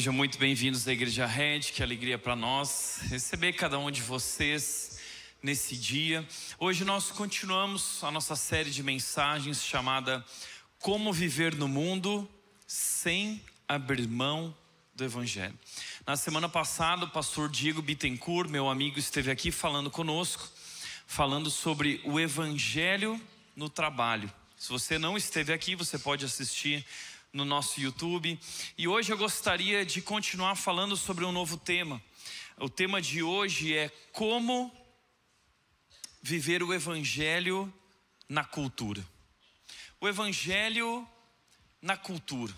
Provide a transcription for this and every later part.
Sejam muito bem-vindos à Igreja Red, que alegria para nós receber cada um de vocês nesse dia. Hoje nós continuamos a nossa série de mensagens chamada Como Viver no Mundo Sem Abrir Mão do Evangelho. Na semana passada, o pastor Diego Bittencourt, meu amigo, esteve aqui falando conosco, falando sobre o Evangelho no trabalho. Se você não esteve aqui, você pode assistir no nosso YouTube. E hoje eu gostaria de continuar falando sobre um novo tema. O tema de hoje é como viver o Evangelho na cultura. O Evangelho na cultura.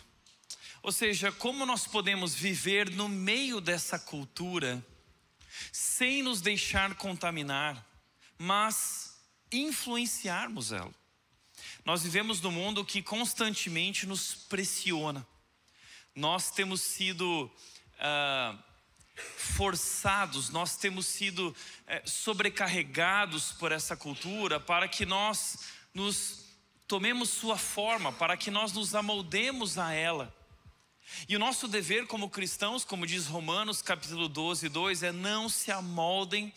Ou seja, como nós podemos viver no meio dessa cultura sem nos deixar contaminar, mas influenciarmos ela. Nós vivemos num mundo que constantemente nos pressiona. Nós temos sido uh, forçados, nós temos sido uh, sobrecarregados por essa cultura para que nós nos tomemos sua forma, para que nós nos amoldemos a ela. E o nosso dever como cristãos, como diz Romanos capítulo 12, 2, é não se amoldem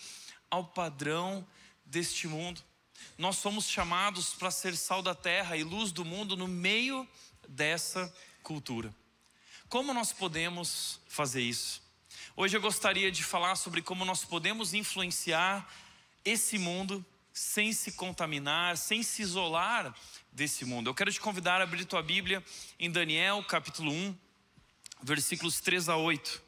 ao padrão deste mundo nós somos chamados para ser sal da terra e luz do mundo no meio dessa cultura. Como nós podemos fazer isso? Hoje eu gostaria de falar sobre como nós podemos influenciar esse mundo sem se contaminar, sem se isolar desse mundo. Eu quero te convidar a abrir tua Bíblia em Daniel capítulo 1, versículos 3 a 8.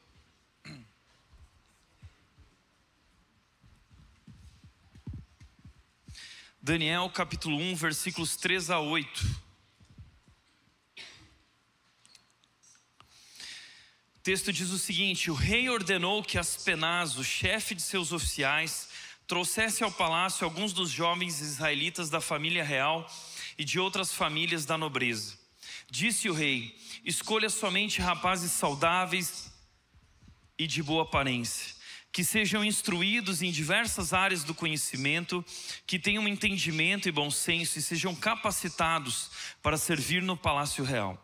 Daniel capítulo 1, versículos 3 a 8. O texto diz o seguinte: O rei ordenou que Aspenaz, o chefe de seus oficiais, trouxesse ao palácio alguns dos jovens israelitas da família real e de outras famílias da nobreza. Disse o rei: Escolha somente rapazes saudáveis e de boa aparência que sejam instruídos em diversas áreas do conhecimento, que tenham entendimento e bom senso e sejam capacitados para servir no palácio real.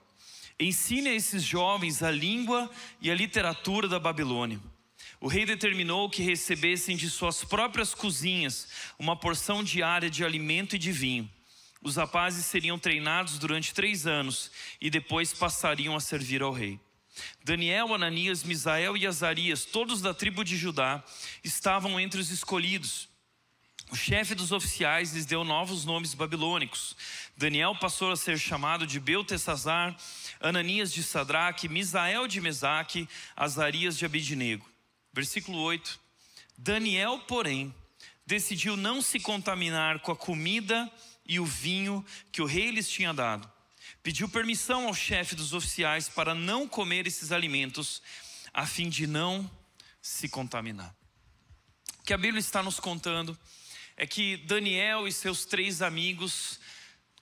Ensine a esses jovens a língua e a literatura da Babilônia. O rei determinou que recebessem de suas próprias cozinhas uma porção diária de alimento e de vinho. Os rapazes seriam treinados durante três anos e depois passariam a servir ao rei. Daniel, Ananias, Misael e Azarias, todos da tribo de Judá, estavam entre os escolhidos. O chefe dos oficiais lhes deu novos nomes babilônicos. Daniel passou a ser chamado de Beltesazar, Ananias de Sadraque, Misael de Mesaque, Azarias de Abidinego. Versículo 8. Daniel, porém, decidiu não se contaminar com a comida e o vinho que o rei lhes tinha dado pediu permissão ao chefe dos oficiais para não comer esses alimentos, a fim de não se contaminar. O que a Bíblia está nos contando é que Daniel e seus três amigos,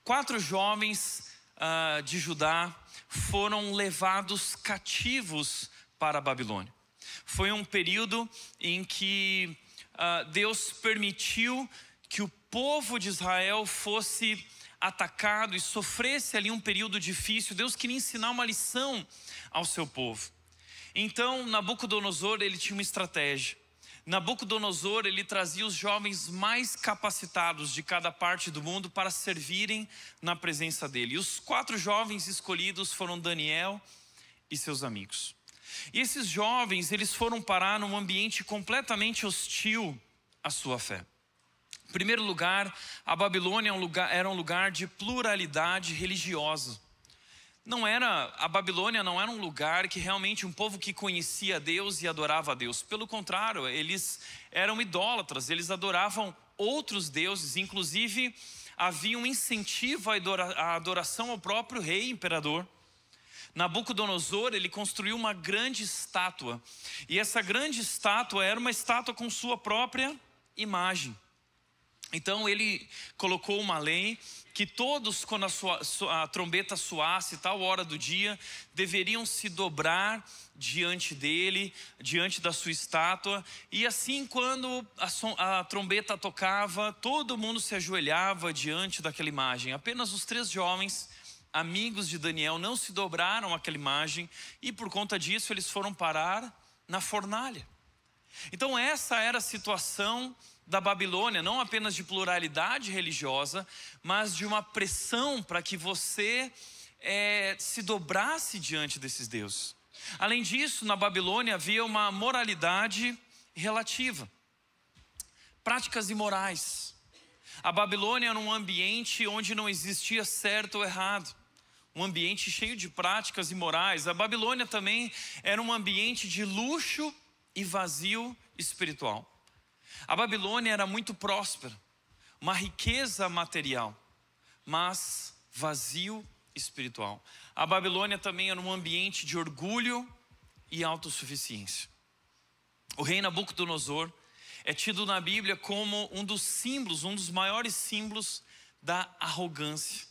quatro jovens uh, de Judá, foram levados cativos para a Babilônia. Foi um período em que uh, Deus permitiu que o povo de Israel fosse atacado e sofresse ali um período difícil, Deus queria ensinar uma lição ao seu povo. Então, Nabucodonosor, ele tinha uma estratégia. Nabucodonosor, ele trazia os jovens mais capacitados de cada parte do mundo para servirem na presença dele. E os quatro jovens escolhidos foram Daniel e seus amigos. E esses jovens, eles foram parar num ambiente completamente hostil à sua fé. Em primeiro lugar, a Babilônia é era um lugar de pluralidade religiosa. Não era a Babilônia não era um lugar que realmente um povo que conhecia Deus e adorava a Deus. Pelo contrário, eles eram idólatras, eles adoravam outros deuses, inclusive havia um incentivo à adoração ao próprio rei imperador. Nabucodonosor, ele construiu uma grande estátua. E essa grande estátua era uma estátua com sua própria imagem. Então ele colocou uma lei que todos, quando a, sua, a trombeta soasse, tal hora do dia, deveriam se dobrar diante dele, diante da sua estátua. E assim, quando a, a trombeta tocava, todo mundo se ajoelhava diante daquela imagem. Apenas os três jovens, amigos de Daniel, não se dobraram àquela imagem e, por conta disso, eles foram parar na fornalha. Então, essa era a situação da Babilônia, não apenas de pluralidade religiosa, mas de uma pressão para que você é, se dobrasse diante desses deuses. Além disso, na Babilônia havia uma moralidade relativa, práticas imorais. A Babilônia era um ambiente onde não existia certo ou errado, um ambiente cheio de práticas imorais. A Babilônia também era um ambiente de luxo e vazio espiritual. A Babilônia era muito próspera, uma riqueza material, mas vazio espiritual. A Babilônia também era um ambiente de orgulho e autossuficiência. O rei Nabucodonosor é tido na Bíblia como um dos símbolos, um dos maiores símbolos da arrogância.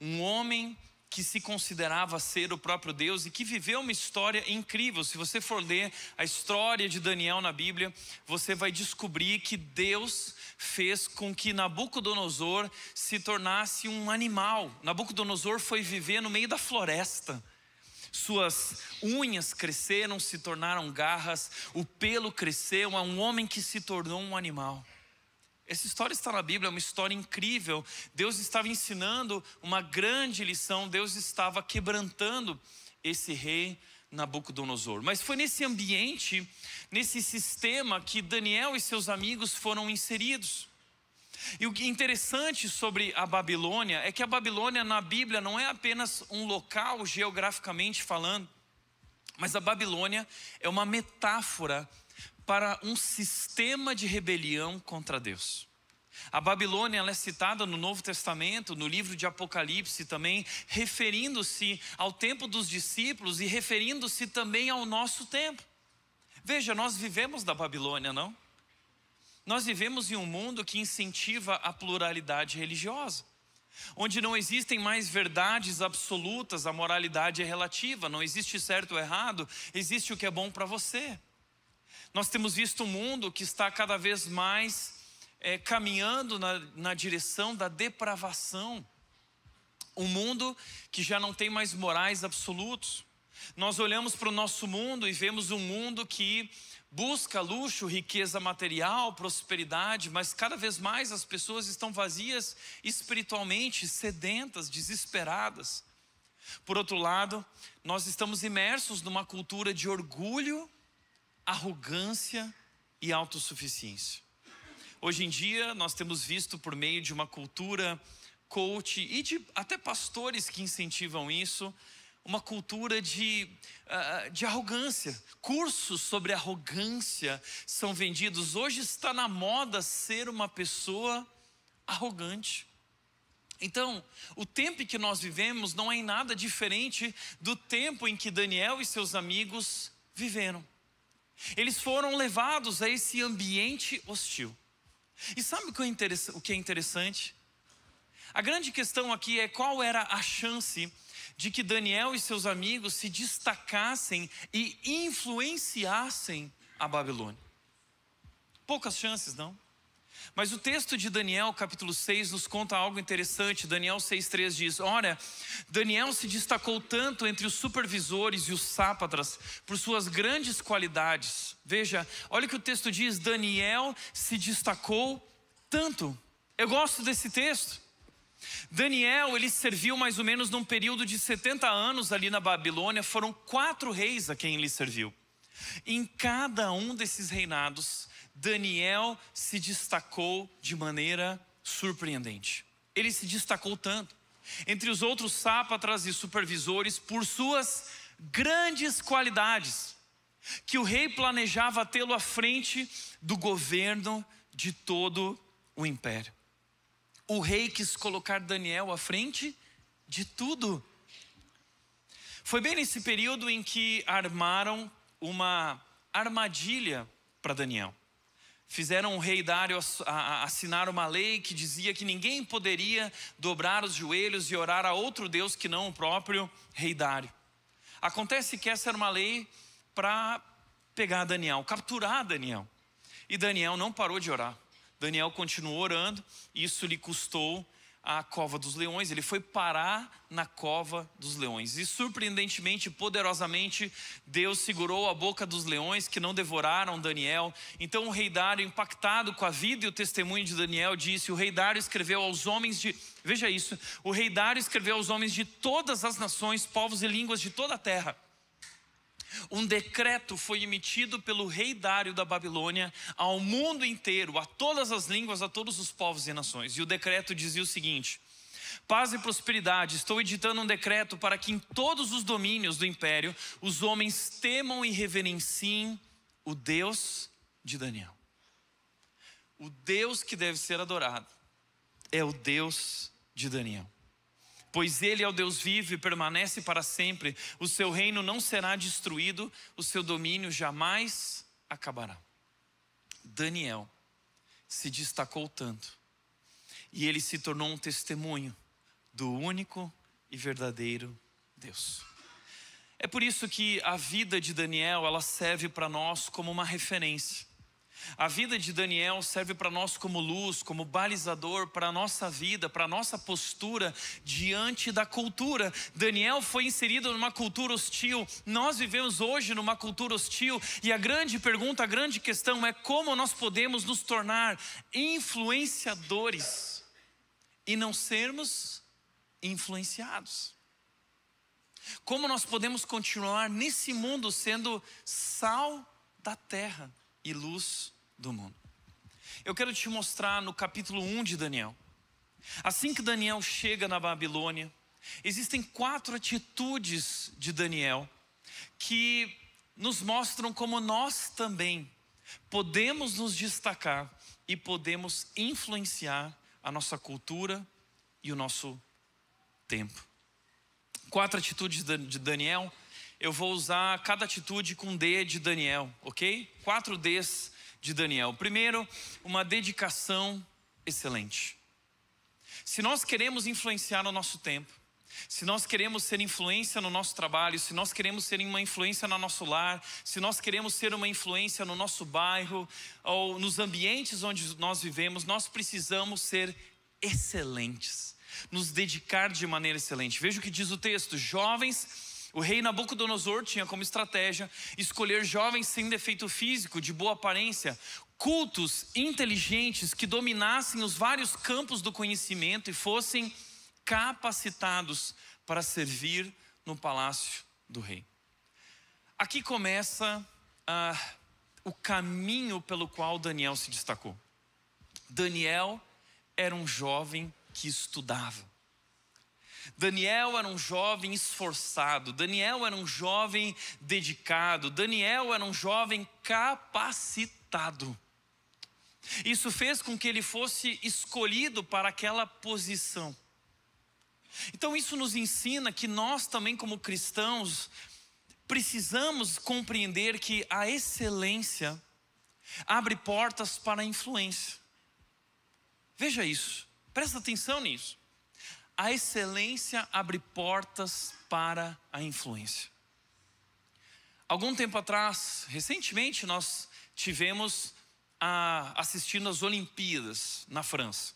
Um homem que se considerava ser o próprio Deus e que viveu uma história incrível. Se você for ler a história de Daniel na Bíblia, você vai descobrir que Deus fez com que Nabucodonosor se tornasse um animal. Nabucodonosor foi viver no meio da floresta. Suas unhas cresceram, se tornaram garras, o pelo cresceu, é um homem que se tornou um animal. Essa história está na Bíblia, é uma história incrível. Deus estava ensinando uma grande lição, Deus estava quebrantando esse rei Nabucodonosor. Mas foi nesse ambiente, nesse sistema, que Daniel e seus amigos foram inseridos. E o que é interessante sobre a Babilônia é que a Babilônia na Bíblia não é apenas um local geograficamente falando, mas a Babilônia é uma metáfora para um sistema de rebelião contra Deus. A Babilônia ela é citada no Novo Testamento, no livro de Apocalipse também, referindo-se ao tempo dos discípulos e referindo-se também ao nosso tempo. Veja, nós vivemos da Babilônia, não? Nós vivemos em um mundo que incentiva a pluralidade religiosa, onde não existem mais verdades absolutas, a moralidade é relativa, não existe certo ou errado, existe o que é bom para você. Nós temos visto um mundo que está cada vez mais é, caminhando na, na direção da depravação. Um mundo que já não tem mais morais absolutos. Nós olhamos para o nosso mundo e vemos um mundo que busca luxo, riqueza material, prosperidade, mas cada vez mais as pessoas estão vazias espiritualmente, sedentas, desesperadas. Por outro lado, nós estamos imersos numa cultura de orgulho arrogância e autossuficiência. Hoje em dia, nós temos visto por meio de uma cultura coach e de até pastores que incentivam isso, uma cultura de, uh, de arrogância. Cursos sobre arrogância são vendidos. Hoje está na moda ser uma pessoa arrogante. Então, o tempo em que nós vivemos não é em nada diferente do tempo em que Daniel e seus amigos viveram. Eles foram levados a esse ambiente hostil. E sabe é o que é interessante? A grande questão aqui é qual era a chance de que Daniel e seus amigos se destacassem e influenciassem a Babilônia. Poucas chances, não? Mas o texto de Daniel, capítulo 6, nos conta algo interessante. Daniel 6,3 diz: Ora, Daniel se destacou tanto entre os supervisores e os sápatras por suas grandes qualidades. Veja, olha o que o texto diz: Daniel se destacou tanto. Eu gosto desse texto. Daniel, ele serviu mais ou menos num período de 70 anos ali na Babilônia, foram quatro reis a quem ele serviu. Em cada um desses reinados, Daniel se destacou de maneira surpreendente. Ele se destacou tanto, entre os outros sápatras e supervisores, por suas grandes qualidades, que o rei planejava tê-lo à frente do governo de todo o império. O rei quis colocar Daniel à frente de tudo. Foi bem nesse período em que armaram uma armadilha para Daniel fizeram o rei Dário assinar uma lei que dizia que ninguém poderia dobrar os joelhos e orar a outro Deus que não o próprio rei Dário. Acontece que essa era uma lei para pegar Daniel, capturar Daniel. E Daniel não parou de orar. Daniel continuou orando, e isso lhe custou à cova dos leões, ele foi parar na cova dos leões. E surpreendentemente, poderosamente, Deus segurou a boca dos leões que não devoraram Daniel. Então o rei Dário, impactado com a vida e o testemunho de Daniel, disse: O rei Dário escreveu aos homens de. Veja isso, o rei Dário escreveu aos homens de todas as nações, povos e línguas de toda a terra um decreto foi emitido pelo rei Dário da Babilônia ao mundo inteiro, a todas as línguas, a todos os povos e nações. E o decreto dizia o seguinte: Paz e prosperidade, estou editando um decreto para que em todos os domínios do império os homens temam e reverenciem o Deus de Daniel. O Deus que deve ser adorado é o Deus de Daniel pois ele é o Deus vivo e permanece para sempre. O seu reino não será destruído, o seu domínio jamais acabará. Daniel se destacou tanto e ele se tornou um testemunho do único e verdadeiro Deus. É por isso que a vida de Daniel, ela serve para nós como uma referência. A vida de Daniel serve para nós como luz, como balizador para a nossa vida, para a nossa postura diante da cultura. Daniel foi inserido numa cultura hostil, nós vivemos hoje numa cultura hostil, e a grande pergunta, a grande questão é como nós podemos nos tornar influenciadores e não sermos influenciados. Como nós podemos continuar nesse mundo sendo sal da terra? e luz do mundo. Eu quero te mostrar no capítulo 1 de Daniel. Assim que Daniel chega na Babilônia, existem quatro atitudes de Daniel que nos mostram como nós também podemos nos destacar e podemos influenciar a nossa cultura e o nosso tempo. Quatro atitudes de Daniel eu vou usar cada atitude com D de Daniel, ok? Quatro Ds de Daniel. Primeiro, uma dedicação excelente. Se nós queremos influenciar o nosso tempo, se nós queremos ser influência no nosso trabalho, se nós queremos ser uma influência no nosso lar, se nós queremos ser uma influência no nosso bairro ou nos ambientes onde nós vivemos, nós precisamos ser excelentes, nos dedicar de maneira excelente. Veja o que diz o texto: jovens o rei Nabucodonosor tinha como estratégia escolher jovens sem defeito físico, de boa aparência, cultos, inteligentes, que dominassem os vários campos do conhecimento e fossem capacitados para servir no palácio do rei. Aqui começa ah, o caminho pelo qual Daniel se destacou. Daniel era um jovem que estudava. Daniel era um jovem esforçado, Daniel era um jovem dedicado, Daniel era um jovem capacitado. Isso fez com que ele fosse escolhido para aquela posição. Então, isso nos ensina que nós também, como cristãos, precisamos compreender que a excelência abre portas para a influência. Veja isso, presta atenção nisso. A excelência abre portas para a influência. Algum tempo atrás, recentemente, nós tivemos a, assistindo às Olimpíadas na França.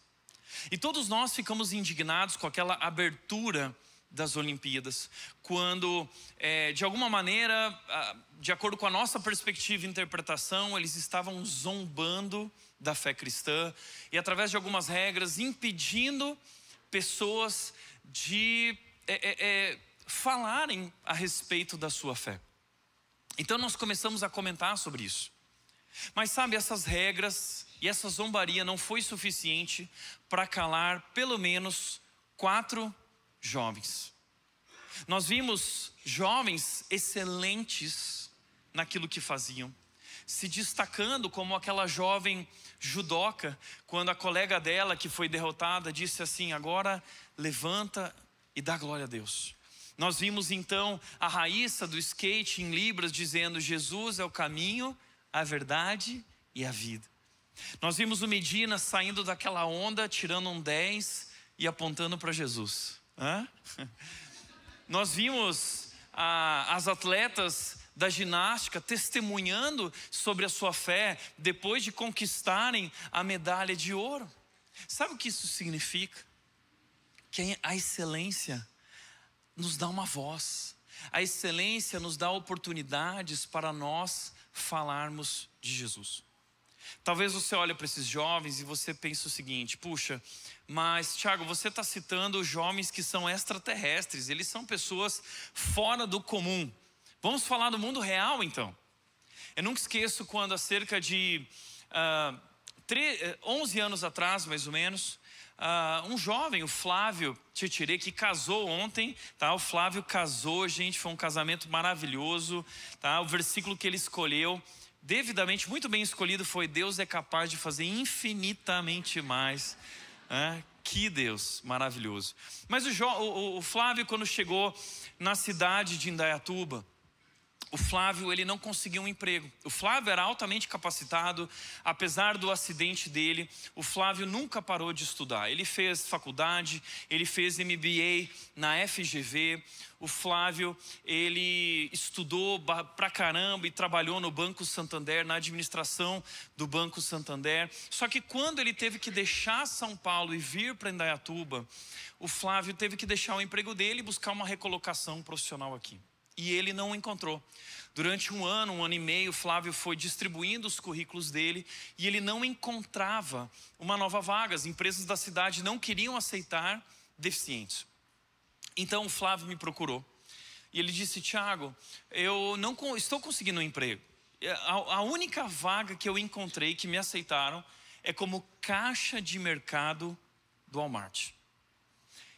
E todos nós ficamos indignados com aquela abertura das Olimpíadas, quando, é, de alguma maneira, de acordo com a nossa perspectiva e interpretação, eles estavam zombando da fé cristã e, através de algumas regras, impedindo pessoas de é, é, é, falarem a respeito da sua fé. Então nós começamos a comentar sobre isso. Mas sabe, essas regras e essa zombaria não foi suficiente para calar pelo menos quatro jovens. Nós vimos jovens excelentes naquilo que faziam, se destacando como aquela jovem judoca, quando a colega dela que foi derrotada disse assim: "Agora levanta e dá glória a Deus". Nós vimos então a Raíssa do skate em Libras dizendo: "Jesus é o caminho, a verdade e a vida". Nós vimos o Medina saindo daquela onda, tirando um 10 e apontando para Jesus. Hã? Nós vimos as atletas da ginástica, testemunhando sobre a sua fé depois de conquistarem a medalha de ouro. Sabe o que isso significa? Que a excelência nos dá uma voz, a excelência nos dá oportunidades para nós falarmos de Jesus. Talvez você olhe para esses jovens e você pense o seguinte: puxa, mas Tiago, você está citando jovens que são extraterrestres, eles são pessoas fora do comum. Vamos falar do mundo real então. Eu nunca esqueço quando há cerca de uh, ah, 11 eh, anos atrás, mais ou menos, Uh, um jovem, o Flávio Titirê, que casou ontem, tá? O Flávio casou, gente, foi um casamento maravilhoso, tá? O versículo que ele escolheu, devidamente, muito bem escolhido, foi Deus é capaz de fazer infinitamente mais. Né? Que Deus maravilhoso. Mas o, jo, o, o Flávio, quando chegou na cidade de Indaiatuba, o Flávio ele não conseguiu um emprego. O Flávio era altamente capacitado, apesar do acidente dele, o Flávio nunca parou de estudar. Ele fez faculdade, ele fez MBA na FGV. O Flávio, ele estudou pra caramba e trabalhou no Banco Santander, na administração do Banco Santander. Só que quando ele teve que deixar São Paulo e vir para Indaiatuba, o Flávio teve que deixar o emprego dele e buscar uma recolocação profissional aqui e ele não encontrou. Durante um ano, um ano e meio, Flávio foi distribuindo os currículos dele e ele não encontrava uma nova vaga. As empresas da cidade não queriam aceitar deficientes. Então o Flávio me procurou e ele disse: Tiago, eu não estou conseguindo um emprego. É, a, única vaga que eu encontrei que me aceitaram é como caixa de mercado do Walmart.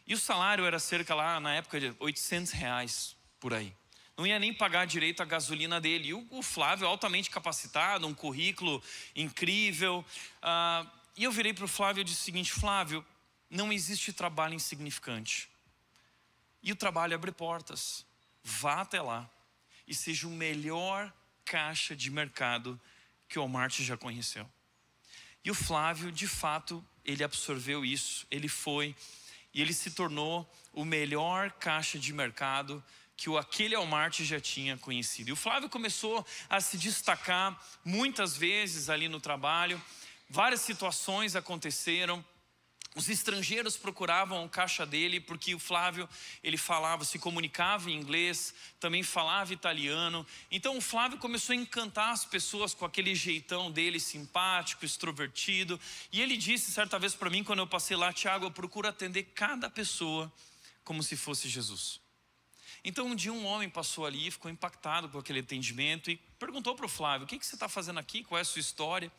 E o salário era cerca lá, na época, de 800 reais por aí não ia nem pagar direito a gasolina dele. E o Flávio, altamente capacitado, um currículo incrível. Ah, e eu virei para o Flávio e disse o seguinte: Flávio, não existe trabalho insignificante. E o trabalho abre portas. Vá até lá e seja o melhor caixa de mercado que o Walmart já conheceu. E o Flávio, de fato, ele absorveu isso, ele foi e ele se tornou o melhor caixa de mercado que aquele Almarte já tinha conhecido. E o Flávio começou a se destacar muitas vezes ali no trabalho, várias situações aconteceram. Os estrangeiros procuravam o caixa dele porque o Flávio, ele falava, se comunicava em inglês, também falava italiano. Então o Flávio começou a encantar as pessoas com aquele jeitão dele simpático, extrovertido. E ele disse certa vez para mim quando eu passei lá, Tiago, eu procuro atender cada pessoa como se fosse Jesus. Então um dia um homem passou ali, ficou impactado com aquele atendimento e perguntou para o Flávio: o que, que você está fazendo aqui? Qual é a sua história?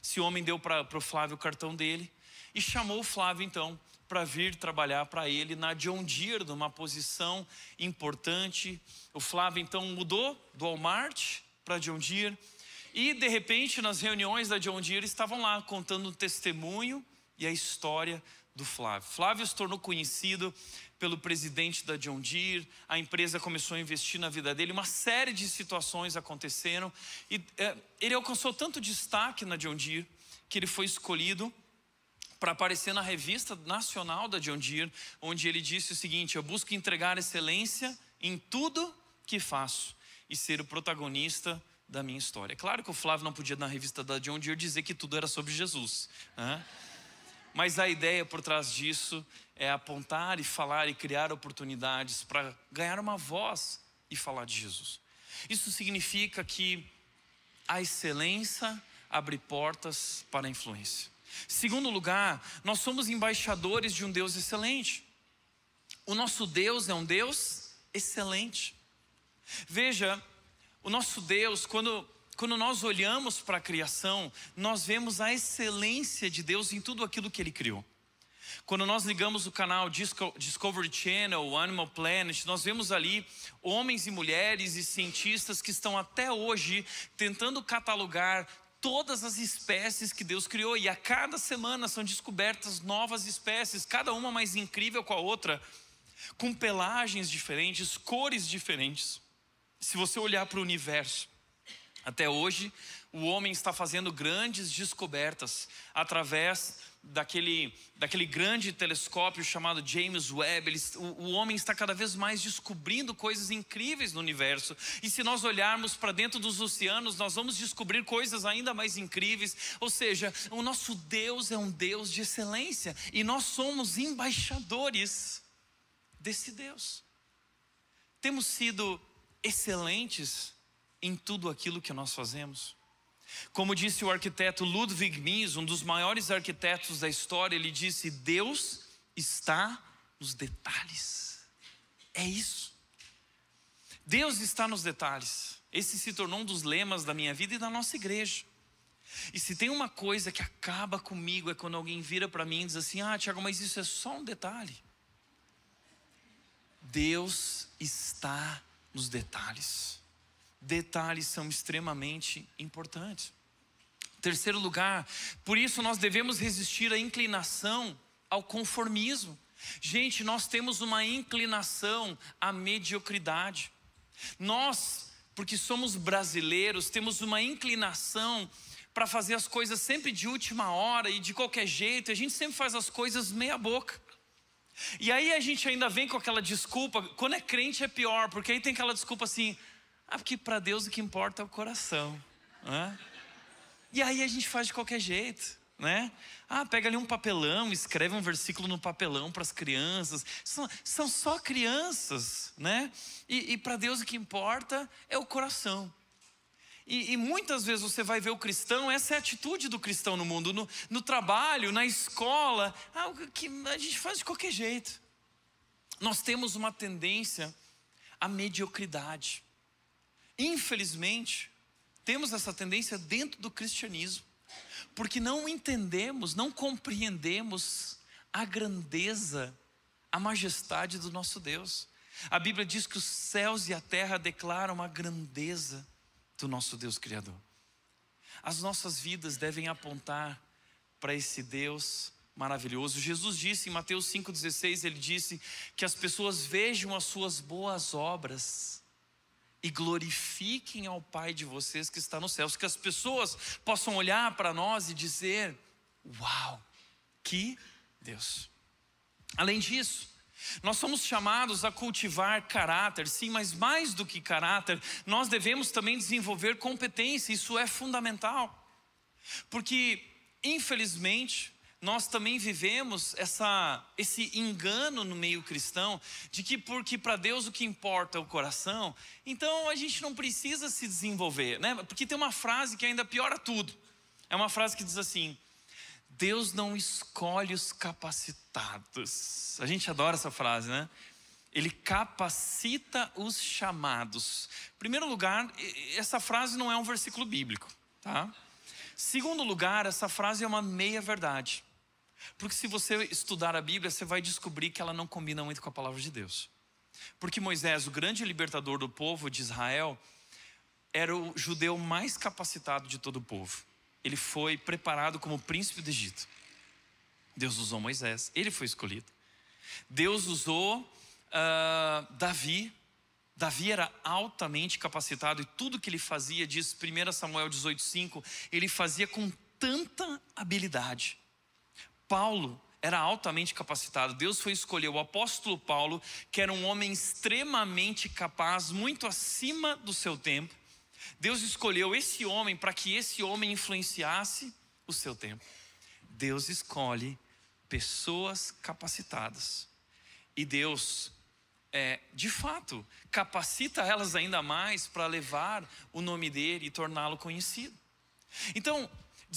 Esse homem deu para o Flávio o cartão dele e chamou o Flávio então para vir trabalhar para ele na John Deere, numa posição importante. O Flávio então mudou do Walmart para John Deere e de repente nas reuniões da John Deere estavam lá contando o testemunho e a história do Flávio. Flávio se tornou conhecido pelo presidente da John Deere, a empresa começou a investir na vida dele, uma série de situações aconteceram e é, ele alcançou tanto destaque na John Deere que ele foi escolhido para aparecer na revista nacional da John Deere, onde ele disse o seguinte: Eu busco entregar excelência em tudo que faço e ser o protagonista da minha história. claro que o Flávio não podia, na revista da John Deere, dizer que tudo era sobre Jesus. Né? Mas a ideia por trás disso é apontar e falar e criar oportunidades para ganhar uma voz e falar de Jesus. Isso significa que a excelência abre portas para a influência. Segundo lugar, nós somos embaixadores de um Deus excelente. O nosso Deus é um Deus excelente. Veja, o nosso Deus, quando quando nós olhamos para a criação, nós vemos a excelência de Deus em tudo aquilo que Ele criou. Quando nós ligamos o canal Discovery Channel, Animal Planet, nós vemos ali homens e mulheres e cientistas que estão até hoje tentando catalogar todas as espécies que Deus criou e a cada semana são descobertas novas espécies, cada uma mais incrível com a outra, com pelagens diferentes, cores diferentes. Se você olhar para o universo, até hoje, o homem está fazendo grandes descobertas através daquele, daquele grande telescópio chamado James Webb. Ele, o, o, homem está cada vez mais descobrindo coisas incríveis no universo. E se nós olharmos para dentro dos oceanos, nós vamos descobrir coisas ainda mais incríveis. Ou seja, o nosso Deus é um Deus de excelência e nós somos embaixadores desse Deus. Temos sido excelentes em tudo aquilo que nós fazemos. Como disse o arquiteto Ludwig Mies, um dos maiores arquitetos da história, ele disse: Deus está nos detalhes. É isso. Deus está nos detalhes. Esse se tornou um dos lemas da minha vida e da nossa igreja. E se tem uma coisa que acaba comigo é quando alguém vira para mim e diz assim: Ah, Tiago, mas isso é só um detalhe. Deus está nos detalhes detalhes são extremamente importantes. Terceiro lugar, por isso nós devemos resistir à inclinação ao conformismo. Gente, nós temos uma inclinação à mediocridade. Nós, porque somos brasileiros, temos uma inclinação para fazer as coisas sempre de última hora e de qualquer jeito, e a gente sempre faz as coisas meia boca. E aí a gente ainda vem com aquela desculpa, quando é crente é pior, porque aí tem aquela desculpa assim: ah, porque para Deus o que importa é o coração. Né? E aí a gente faz de qualquer jeito. Né? Ah, pega ali um papelão, escreve um versículo no papelão para as crianças. São, são, só crianças, né? E, e para Deus o que importa é o coração. E, e, muitas vezes você vai ver o cristão, essa é a atitude do cristão no mundo, no, no trabalho, na escola, algo ah, que a gente faz de qualquer jeito. Nós temos uma tendência à mediocridade. Infelizmente, temos essa tendência dentro do cristianismo, porque não entendemos, não compreendemos a grandeza, a majestade do nosso Deus. A Bíblia diz que os céus e a terra declaram a grandeza do nosso Deus Criador. As nossas vidas devem apontar para esse Deus maravilhoso. Jesus disse em Mateus 5,16: Ele disse que as pessoas vejam as suas boas obras e glorifiquem ao Pai de vocês que está nos céus, que as pessoas possam olhar para nós e dizer: Uau, que Deus! Além disso, nós somos chamados a cultivar caráter, sim, mas mais do que caráter, nós devemos também desenvolver competência, isso é fundamental. Porque, infelizmente, nós também vivemos essa, esse engano no meio cristão de que porque para Deus o que importa é o coração, então a gente não precisa se desenvolver, né? Porque tem uma frase que ainda piora tudo. É uma frase que diz assim: Deus não escolhe os capacitados. A gente adora essa frase, né? Ele capacita os chamados. Em primeiro lugar, essa frase não é um versículo bíblico, tá? Segundo lugar, essa frase é uma meia verdade. Porque se você estudar a Bíblia, você vai descobrir que ela não combina muito com a palavra de Deus. Porque Moisés, o grande libertador do povo de Israel, era o judeu mais capacitado de todo o povo. Ele foi preparado como príncipe do Egito. Deus usou Moisés, ele foi escolhido. Deus usou uh, Davi. Davi era altamente capacitado e tudo que ele fazia, diz 1 Samuel 18,5, ele fazia com tanta habilidade Paulo era altamente capacitado. Deus foi escolher o apóstolo Paulo, que era um homem extremamente capaz, muito acima do seu tempo. Deus escolheu esse homem para que esse homem influenciasse o seu tempo. Deus escolhe pessoas capacitadas. E Deus, é, de fato, capacita elas ainda mais para levar o nome dele e torná-lo conhecido. Então,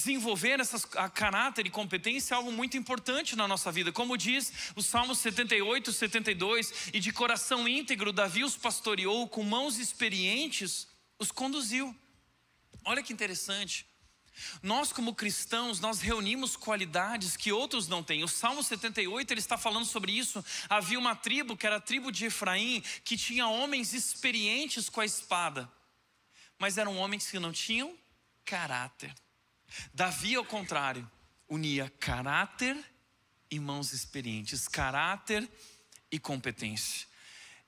desenvolver essas, a caráter e competência é algo muito importante na nossa vida. Como diz o Salmo 78, 72, e de coração íntegro Davi os pastoreou, com mãos experientes os conduziu. Olha que interessante. Nós como cristãos, nós reunimos qualidades que outros não têm. O Salmo 78, ele está falando sobre isso. Havia uma tribo, que era a tribo de Efraim, que tinha homens experientes com a espada. Mas eram homens que não tinham caráter. Davi, ao contrário, unia caráter e mãos experientes, caráter e competência.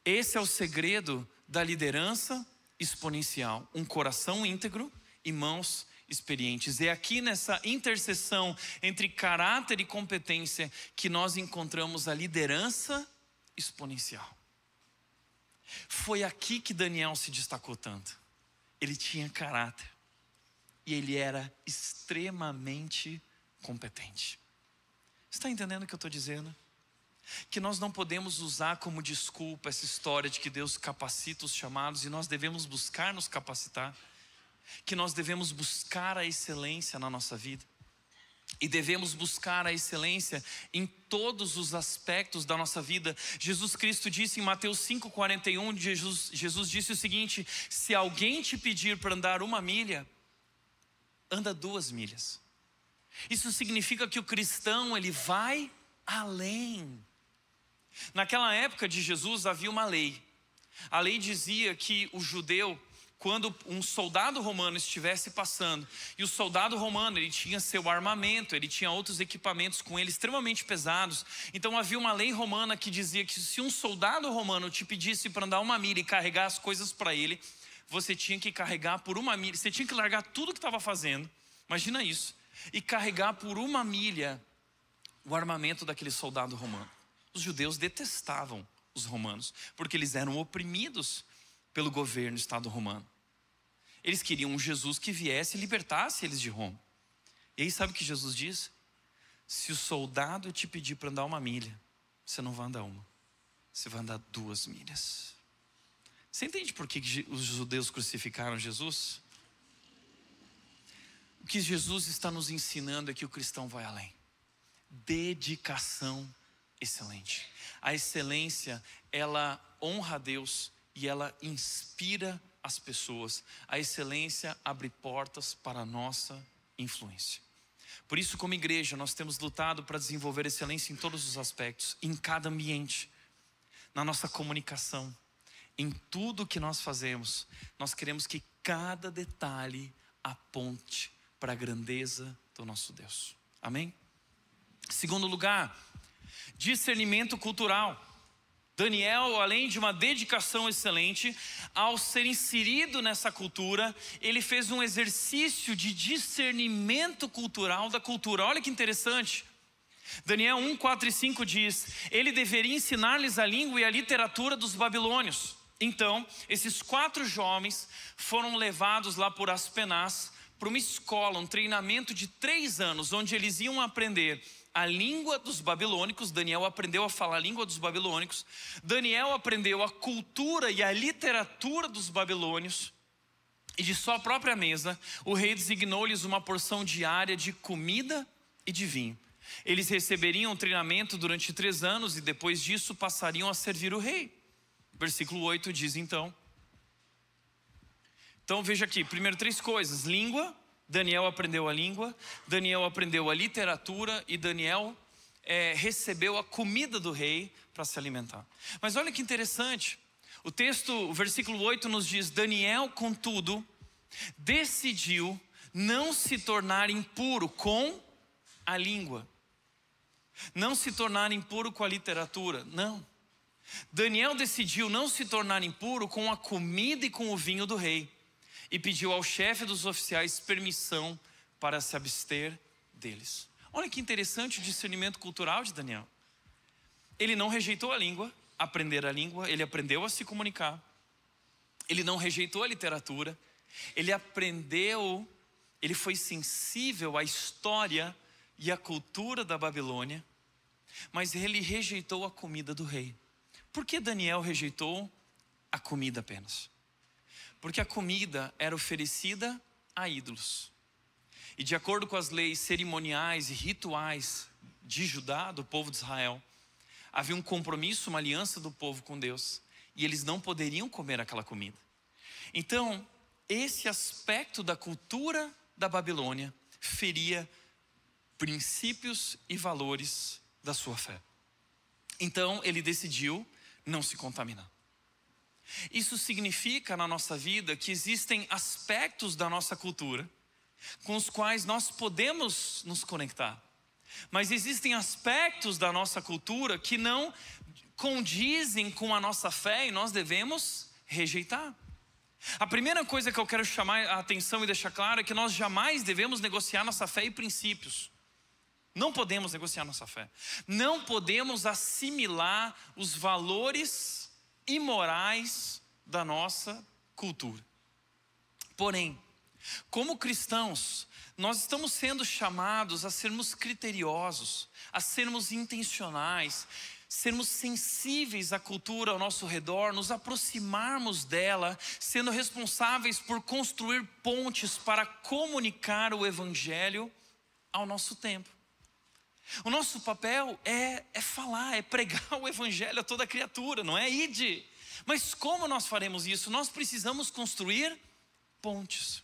Esse é o segredo da liderança exponencial: um coração íntegro e mãos experientes. É aqui nessa interseção entre caráter e competência que nós encontramos a liderança exponencial. Foi aqui que Daniel se destacou tanto. Ele tinha caráter e ele era extremamente competente. Está entendendo o que eu estou dizendo? Que nós não podemos usar como desculpa essa história de que Deus capacita os chamados e nós devemos buscar nos capacitar, que nós devemos buscar a excelência na nossa vida e devemos buscar a excelência em todos os aspectos da nossa vida. Jesus Cristo disse em Mateus 5,41: Jesus, Jesus disse o seguinte: Se alguém te pedir para andar uma milha, anda duas milhas. Isso significa que o cristão ele vai além. Naquela época de Jesus havia uma lei. A lei dizia que o judeu, quando um soldado romano estivesse passando, e o soldado romano ele tinha seu armamento, ele tinha outros equipamentos com ele extremamente pesados. Então havia uma lei romana que dizia que se um soldado romano te pedisse para andar uma milha e carregar as coisas para ele, você tinha que carregar por uma milha, você tinha que largar tudo que estava fazendo, imagina isso, e carregar por uma milha o armamento daquele soldado romano. Os judeus detestavam os romanos, porque eles eram oprimidos pelo governo Estado romano. Eles queriam um Jesus que viesse e libertasse eles de Roma. E aí sabe o que Jesus diz? Se o soldado te pedir para andar uma milha, você não vai andar uma, você vai andar duas milhas. Você entende por que os judeus crucificaram Jesus? O que Jesus está nos ensinando é que o cristão vai além. Dedicação excelente. A excelência, ela honra a Deus e ela inspira as pessoas. A excelência abre portas para a nossa influência. Por isso, como igreja, nós temos lutado para desenvolver excelência em todos os aspectos, em cada ambiente, na nossa comunicação, em tudo que nós fazemos, nós queremos que cada detalhe aponte para a grandeza do nosso Deus. Amém? Segundo lugar, discernimento cultural. Daniel, além de uma dedicação excelente, ao ser inserido nessa cultura, ele fez um exercício de discernimento cultural da cultura. Olha que interessante. Daniel 1, 4 e 5 diz: Ele deveria ensinar-lhes a língua e a literatura dos babilônios. Então, esses quatro jovens foram levados lá por Aspenaz para uma escola, um treinamento de três anos, onde eles iam aprender a língua dos babilônicos. Daniel aprendeu a falar a língua dos babilônicos. Daniel aprendeu a cultura e a literatura dos babilônios. E de sua própria mesa, o rei designou-lhes uma porção diária de comida e de vinho. Eles receberiam treinamento durante três anos e depois disso passariam a servir o rei. Versículo 8 diz então. Então veja aqui, primeiro três coisas: língua, Daniel aprendeu a língua, Daniel aprendeu a literatura e Daniel é, recebeu a comida do rei para se alimentar. Mas olha que interessante, o texto, o versículo 8 nos diz: Daniel, contudo, decidiu não se tornar impuro com a língua, não se tornar impuro com a literatura, não. Daniel decidiu não se tornar impuro com a comida e com o vinho do rei e pediu ao chefe dos oficiais permissão para se abster deles. Olha que interessante o discernimento cultural de Daniel. Ele não rejeitou a língua, aprender a língua, ele aprendeu a se comunicar. Ele não rejeitou a literatura, ele aprendeu, ele foi sensível à história e à cultura da Babilônia, mas ele rejeitou a comida do rei. Por que Daniel rejeitou a comida apenas? Porque a comida era oferecida a ídolos. E de acordo com as leis cerimoniais e rituais de Judá, do povo de Israel, havia um compromisso, uma aliança do povo com Deus, e eles não poderiam comer aquela comida. Então, esse aspecto da cultura da Babilônia feria princípios e valores da sua fé. Então, ele decidiu não se contaminar. Isso significa na nossa vida que existem aspectos da nossa cultura com os quais nós podemos nos conectar, mas existem aspectos da nossa cultura que não condizem com a nossa fé e nós devemos rejeitar. A primeira coisa que eu quero chamar a atenção e deixar claro é que nós jamais devemos negociar nossa fé e princípios. Não podemos negociar nossa fé. Não podemos assimilar os valores imorais da nossa cultura. Porém, como cristãos, nós estamos sendo chamados a sermos criteriosos, a sermos intencionais, sermos sensíveis à cultura ao nosso redor, nos aproximarmos dela, sendo responsáveis por construir pontes para comunicar o Evangelho ao nosso tempo. O nosso papel é, é falar, é pregar o evangelho a toda criatura, não é? Ide. Mas como nós faremos isso? Nós precisamos construir pontes.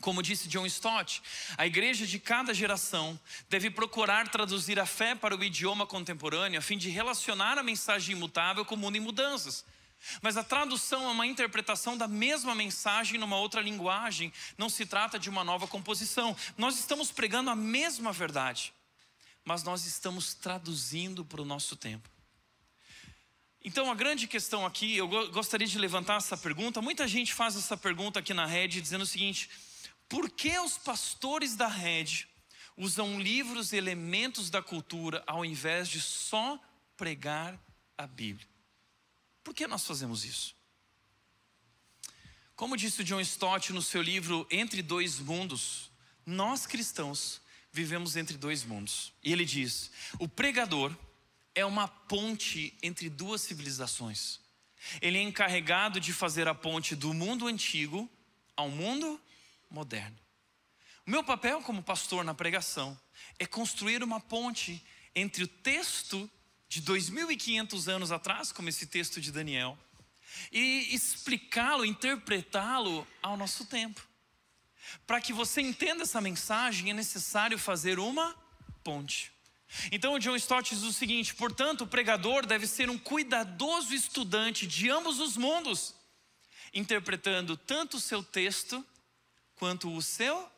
Como disse John Stott, a igreja de cada geração deve procurar traduzir a fé para o idioma contemporâneo a fim de relacionar a mensagem imutável com o mundo em mudanças. Mas a tradução é uma interpretação da mesma mensagem numa outra linguagem, não se trata de uma nova composição. Nós estamos pregando a mesma verdade, mas nós estamos traduzindo para o nosso tempo. Então, a grande questão aqui, eu gostaria de levantar essa pergunta. Muita gente faz essa pergunta aqui na rede, dizendo o seguinte: por que os pastores da rede usam livros e elementos da cultura ao invés de só pregar a Bíblia? Por que nós fazemos isso? Como disse o John Stott no seu livro Entre Dois Mundos, nós cristãos vivemos entre dois mundos. E ele diz: o pregador é uma ponte entre duas civilizações. Ele é encarregado de fazer a ponte do mundo antigo ao mundo moderno. O meu papel como pastor na pregação é construir uma ponte entre o texto de 2.500 anos atrás, como esse texto de Daniel, e explicá-lo, interpretá-lo ao nosso tempo. Para que você entenda essa mensagem, é necessário fazer uma ponte. Então o John Stott diz o seguinte: portanto, o pregador deve ser um cuidadoso estudante de ambos os mundos, interpretando tanto o seu texto quanto o seu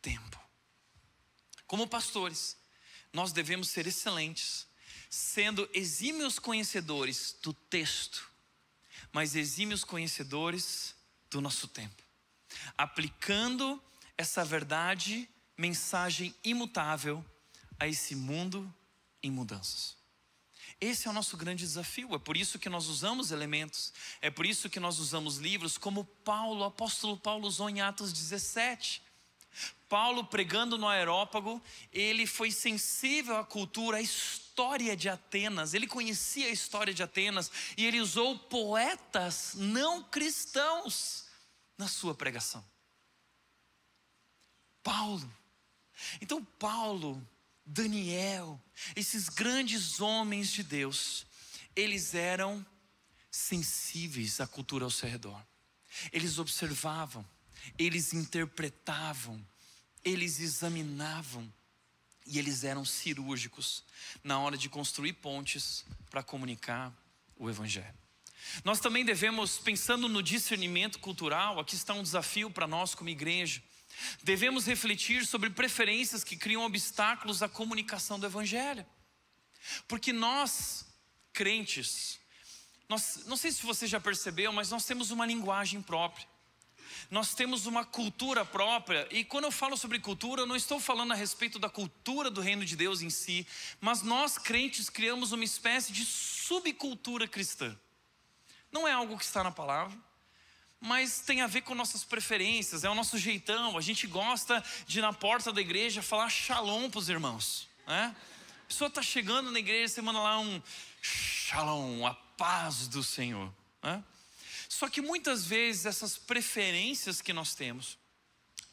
tempo. Como pastores, nós devemos ser excelentes, sendo exímios conhecedores do texto, mas exímios conhecedores do nosso tempo aplicando essa verdade, mensagem imutável a esse mundo em mudanças. Esse é o nosso grande desafio. É por isso que nós usamos elementos, é por isso que nós usamos livros, como Paulo, o apóstolo Paulo usou em Atos 17. Paulo pregando no Aerópago, ele foi sensível à cultura, à história de Atenas, ele conhecia a história de Atenas e ele usou poetas não cristãos na sua pregação? Paulo. Então, Paulo, Daniel, esses grandes homens de Deus, eles eram sensíveis à cultura ao seu redor. Eles observavam, eles interpretavam, eles examinavam e eles eram cirúrgicos na hora de construir pontes para comunicar o Evangelho. Nós também devemos, pensando no discernimento cultural, aqui está um desafio para nós como igreja. Devemos refletir sobre preferências que criam obstáculos à comunicação do Evangelho. Porque nós, crentes, nós, não sei se você já percebeu, mas nós temos uma linguagem própria. Nós temos uma cultura própria, e quando eu falo sobre cultura, eu não estou falando a respeito da cultura do reino de Deus em si, mas nós crentes criamos uma espécie de subcultura cristã. Não é algo que está na palavra, mas tem a ver com nossas preferências, é o nosso jeitão. A gente gosta de ir na porta da igreja falar shalom para os irmãos. Né? A pessoa está chegando na igreja, você manda lá um shalom, a paz do Senhor. Né? Só que muitas vezes essas preferências que nós temos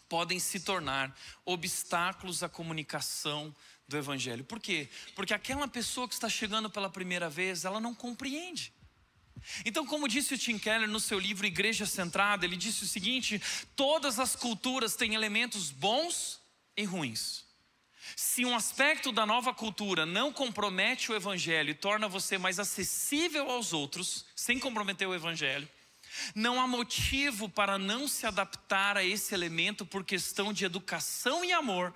podem se tornar obstáculos à comunicação do Evangelho. Por quê? Porque aquela pessoa que está chegando pela primeira vez, ela não compreende. Então, como disse o Tim Keller no seu livro Igreja Centrada, ele disse o seguinte: todas as culturas têm elementos bons e ruins. Se um aspecto da nova cultura não compromete o evangelho e torna você mais acessível aos outros, sem comprometer o evangelho, não há motivo para não se adaptar a esse elemento por questão de educação e amor,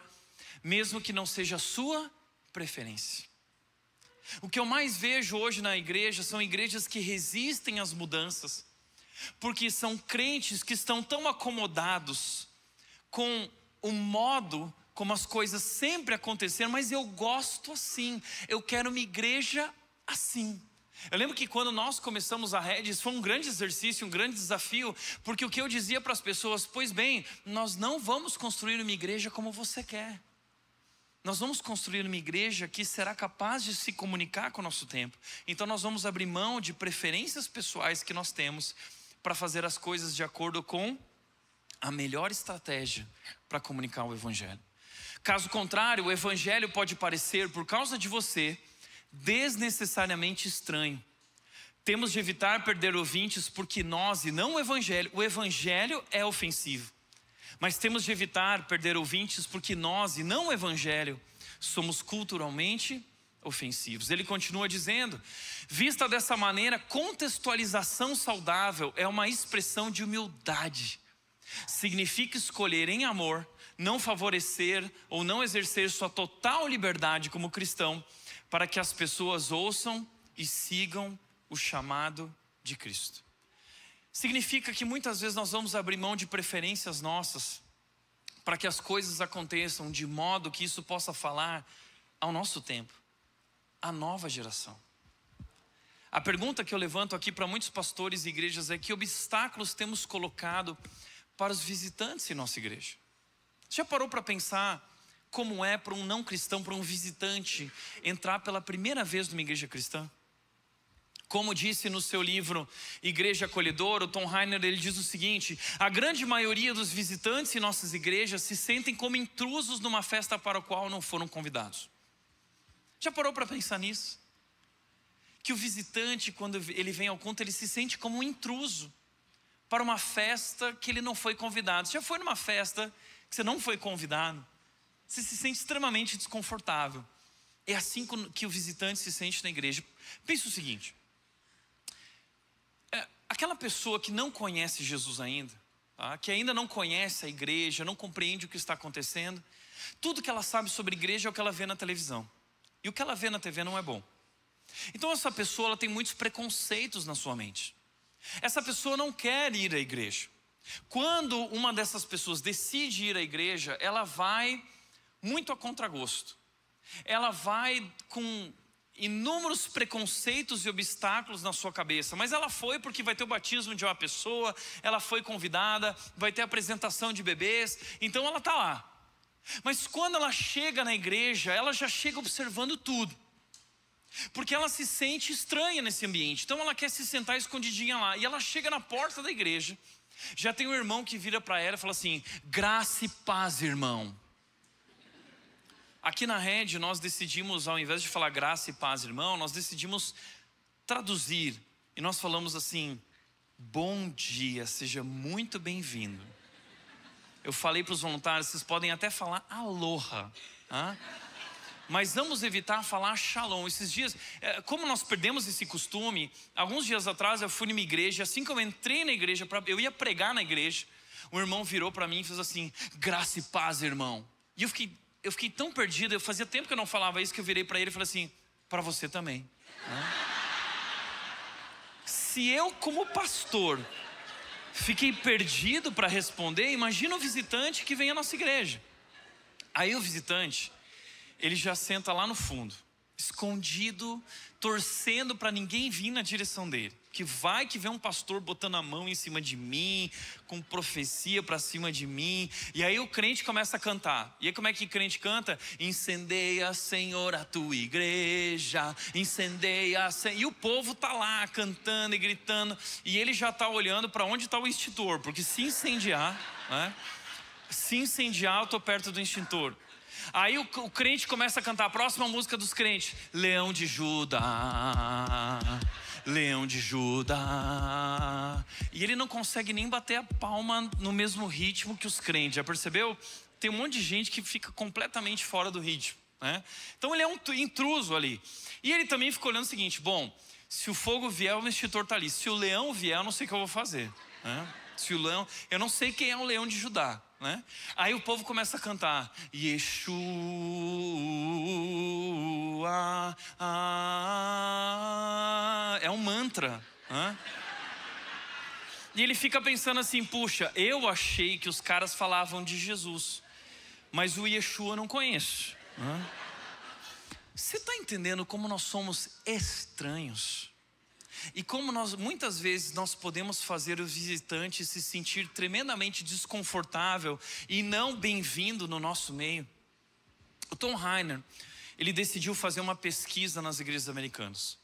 mesmo que não seja a sua preferência. O que eu mais vejo hoje na igreja são igrejas que resistem às mudanças, porque são crentes que estão tão acomodados com o modo como as coisas sempre aconteceram, mas eu gosto assim, eu quero uma igreja assim. Eu lembro que quando nós começamos a Redes foi um grande exercício, um grande desafio, porque o que eu dizia para as pessoas, pois bem, nós não vamos construir uma igreja como você quer nós vamos construir uma igreja que será capaz de se comunicar com o nosso tempo. Então nós vamos abrir mão de preferências pessoais que nós temos para fazer as coisas de acordo com a melhor estratégia para comunicar o evangelho. Caso contrário, o evangelho pode parecer por causa de você desnecessariamente estranho. Temos de evitar perder ouvintes porque nós e não o evangelho, o evangelho é ofensivo. Mas temos de evitar perder ouvintes porque nós, e não o Evangelho, somos culturalmente ofensivos. Ele continua dizendo: vista dessa maneira, contextualização saudável é uma expressão de humildade. Significa escolher em amor, não favorecer ou não exercer sua total liberdade como cristão, para que as pessoas ouçam e sigam o chamado de Cristo significa que muitas vezes nós vamos abrir mão de preferências nossas para que as coisas aconteçam de modo que isso possa falar ao nosso tempo, à nova geração. A pergunta que eu levanto aqui para muitos pastores e igrejas é que obstáculos temos colocado para os visitantes em nossa igreja? Já parou para pensar como é para um não cristão, para um visitante, entrar pela primeira vez numa igreja cristã? Como disse no seu livro Igreja Acolhedora, o Tom Heiner ele diz o seguinte: a grande maioria dos visitantes em nossas igrejas se sentem como intrusos numa festa para a qual não foram convidados. Já parou para pensar nisso? Que o visitante, quando ele vem ao culto, ele se sente como um intruso para uma festa que ele não foi convidado. já foi numa festa que você não foi convidado? Você se sente extremamente desconfortável. É assim que o visitante se sente na igreja. Pensa o seguinte: Aquela pessoa que não conhece Jesus ainda, tá? que ainda não conhece a igreja, não compreende o que está acontecendo, tudo que ela sabe sobre igreja é o que ela vê na televisão. E o que ela vê na TV não é bom. Então essa pessoa ela tem muitos preconceitos na sua mente. Essa pessoa não quer ir à igreja. Quando uma dessas pessoas decide ir à igreja, ela vai muito a contragosto. Ela vai com inúmeros preconceitos e obstáculos na sua cabeça, mas ela foi porque vai ter o batismo de uma pessoa, ela foi convidada, vai ter a apresentação de bebês, então ela está lá. Mas quando ela chega na igreja, ela já chega observando tudo. Porque ela se sente estranha nesse ambiente, então ela quer se sentar escondidinha lá. E ela chega na porta da igreja, já tem um irmão que vira para ela e fala assim: graça e paz, irmão. Aqui na rede nós decidimos, ao invés de falar graça e paz, irmão, nós decidimos traduzir e nós falamos assim: bom dia, seja muito bem-vindo. Eu falei para os voluntários, vocês podem até falar aloha, ah? mas vamos evitar falar shalom. Esses dias, eh, como nós perdemos esse costume, alguns dias atrás eu fui numa igreja, assim que eu entrei na igreja, eu ia pregar na igreja, um irmão virou para mim e fez assim: graça e paz, irmão. E eu fiquei, eu fiquei tão perdido, eu fazia tempo que eu não falava isso, que eu virei para ele e falei assim: para você também. Né? Se eu, como pastor, fiquei perdido para responder, imagina o visitante que vem à nossa igreja. Aí o visitante, ele já senta lá no fundo, escondido, torcendo para ninguém vir na direção dele que vai que vem um pastor botando a mão em cima de mim, com profecia para cima de mim. E aí o crente começa a cantar. E aí como é que o crente canta? Incendeia, Senhor, a tua igreja. Incendeia, Senhor. E o povo tá lá cantando e gritando. E ele já tá olhando para onde está o extintor, porque se incendiar, né? Se incendiar, eu tô perto do extintor. Aí o, o, crente começa a cantar a próxima música dos crentes: Leão de Judá, Leão de Judá. E ele não consegue nem bater a palma no mesmo ritmo que os crentes, já percebeu? Tem um monte de gente que fica completamente fora do ritmo, né? Então ele é um intruso ali. E ele também fica olhando o seguinte: bom, se o fogo vier, o extintor está ali. Se o leão vier, eu não sei o que eu vou fazer, né? Se o leão, eu não sei quem é o leão de Judá, né? Aí o povo começa a cantar: Yeshua mantra. Hã? E ele fica pensando assim: puxa, eu achei que os caras falavam de Jesus, mas o Yeshua eu não conheço. Hã? Você está entendendo como nós somos estranhos? E como nós muitas vezes nós podemos fazer o visitante se sentir tremendamente desconfortável e não bem-vindo no nosso meio. O Tom Heiner, ele decidiu fazer uma pesquisa nas igrejas americanas.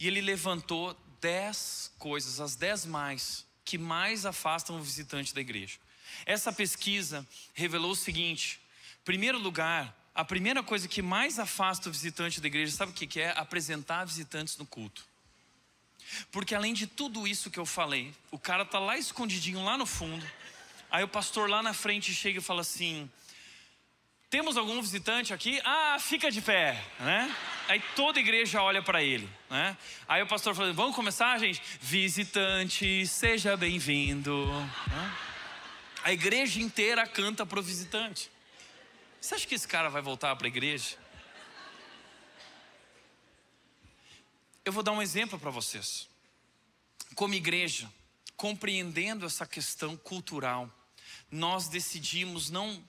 E ele levantou dez coisas, as dez mais, que mais afastam o visitante da igreja. Essa pesquisa revelou o seguinte: em primeiro lugar, a primeira coisa que mais afasta o visitante da igreja, sabe o que é? Apresentar visitantes no culto. Porque além de tudo isso que eu falei, o cara tá lá escondidinho lá no fundo. Aí o pastor lá na frente chega e fala assim: temos algum visitante aqui? Ah, fica de pé, né? Aí toda igreja olha para ele, né? Aí o pastor falando Vamos começar, gente? Visitante, seja bem-vindo. Né? A igreja inteira canta pro visitante. Você acha que esse cara vai voltar para a igreja? Eu vou dar um exemplo para vocês. Como igreja, compreendendo essa questão cultural, nós decidimos não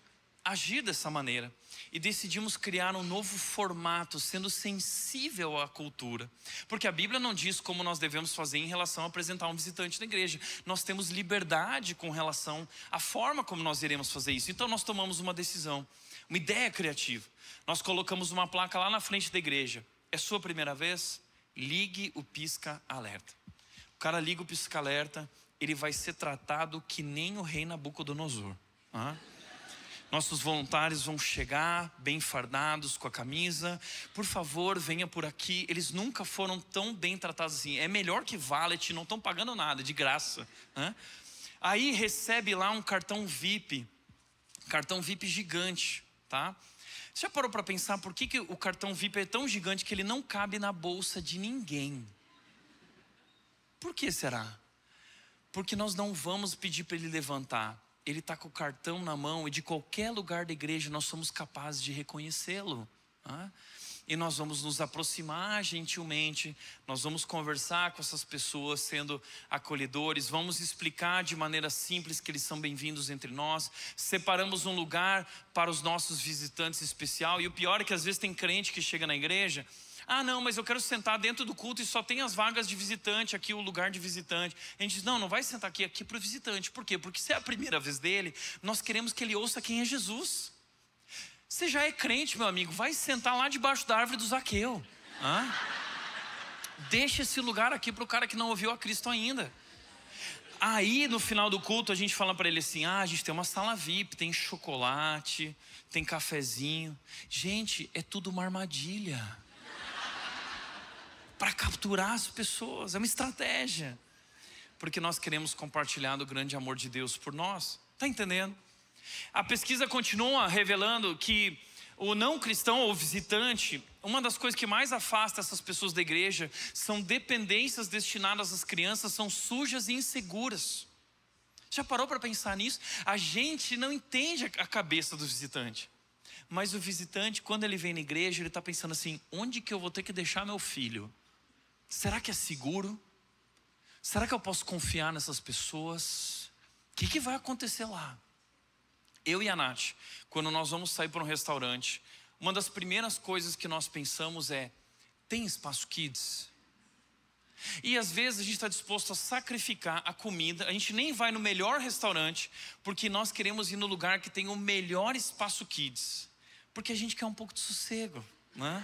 agir dessa maneira e decidimos criar um novo formato, sendo sensível à cultura. Porque a Bíblia não diz como nós devemos fazer em relação a apresentar um visitante na igreja. Nós temos liberdade com relação à forma como nós iremos fazer isso. Então nós tomamos uma decisão, uma ideia criativa. Nós colocamos uma placa lá na frente da igreja. É sua primeira vez? Ligue o pisca-alerta. O cara liga o pisca-alerta, ele vai ser tratado que nem o rei Nabucodonosor. Uhum. Nossos voluntários vão chegar bem fardados com a camisa. Por favor, venha por aqui. Eles nunca foram tão bem tratados assim. É melhor que valet, não estão pagando nada, de graça. Né? Aí recebe lá um cartão VIP, cartão VIP gigante, tá? Você já parou para pensar por que, que o cartão VIP é tão gigante que ele não cabe na bolsa de ninguém? Por que será? Porque nós não vamos pedir para ele levantar ele está com o cartão na mão e de qualquer lugar da igreja nós somos capazes de reconhecê-lo. Né? E nós vamos nos aproximar gentilmente, nós vamos conversar com essas pessoas sendo acolhedores, vamos explicar de maneira simples que eles são bem-vindos entre nós, separamos um lugar para os nossos visitantes especial. E o pior é que às vezes tem crente que chega na igreja ah, não, mas eu quero sentar dentro do culto e só tem as vagas de visitante aqui, o lugar de visitante. A gente diz: não, não vai sentar aqui, aqui é para o visitante. Por quê? Porque se é a primeira vez dele, nós queremos que ele ouça quem é Jesus. Você já é crente, meu amigo, vai sentar lá debaixo da árvore do Zaqueu. Hã? Deixa esse lugar aqui para o cara que não ouviu a Cristo ainda. Aí no final do culto a gente fala para ele assim: ah, a gente tem uma sala VIP, tem chocolate, tem cafezinho. Gente, é tudo uma armadilha para capturar as pessoas, é uma estratégia. Porque nós queremos compartilhar o grande amor de Deus por nós. Está entendendo? A pesquisa continua revelando que o não cristão ou visitante, uma das coisas que mais afasta essas pessoas da igreja são dependências destinadas às crianças, são sujas e inseguras. Já parou para pensar nisso? A gente não entende a cabeça do visitante. Mas o visitante, quando ele vem na igreja, ele está pensando assim: onde que eu vou ter que deixar meu filho? Será que é seguro? Será que eu posso confiar nessas pessoas? O que, que vai acontecer lá? Eu e a Nath, quando nós vamos sair para um restaurante, uma das primeiras coisas que nós pensamos é: tem espaço kids? E às vezes a gente está disposto a sacrificar a comida, a gente nem vai no melhor restaurante, porque nós queremos ir no lugar que tem o melhor espaço kids, porque a gente quer um pouco de sossego, né?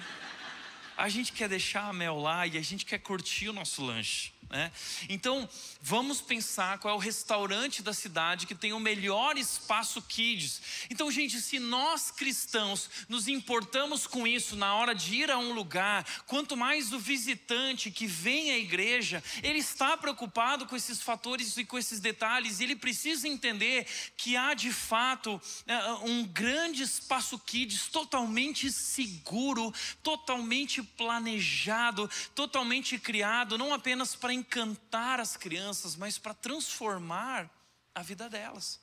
a gente quer deixar a Mel lá e a gente quer curtir o nosso lanche. Né? Então, vamos pensar qual é o restaurante da cidade que tem o melhor espaço kids. Então, gente, se nós cristãos nos importamos com isso na hora de ir a um lugar, quanto mais o visitante que vem à igreja, ele está preocupado com esses fatores e com esses detalhes, ele precisa entender que há de fato é, um grande espaço kids totalmente seguro, totalmente planejado, totalmente criado, não apenas para encantar as crianças, mas para transformar a vida delas.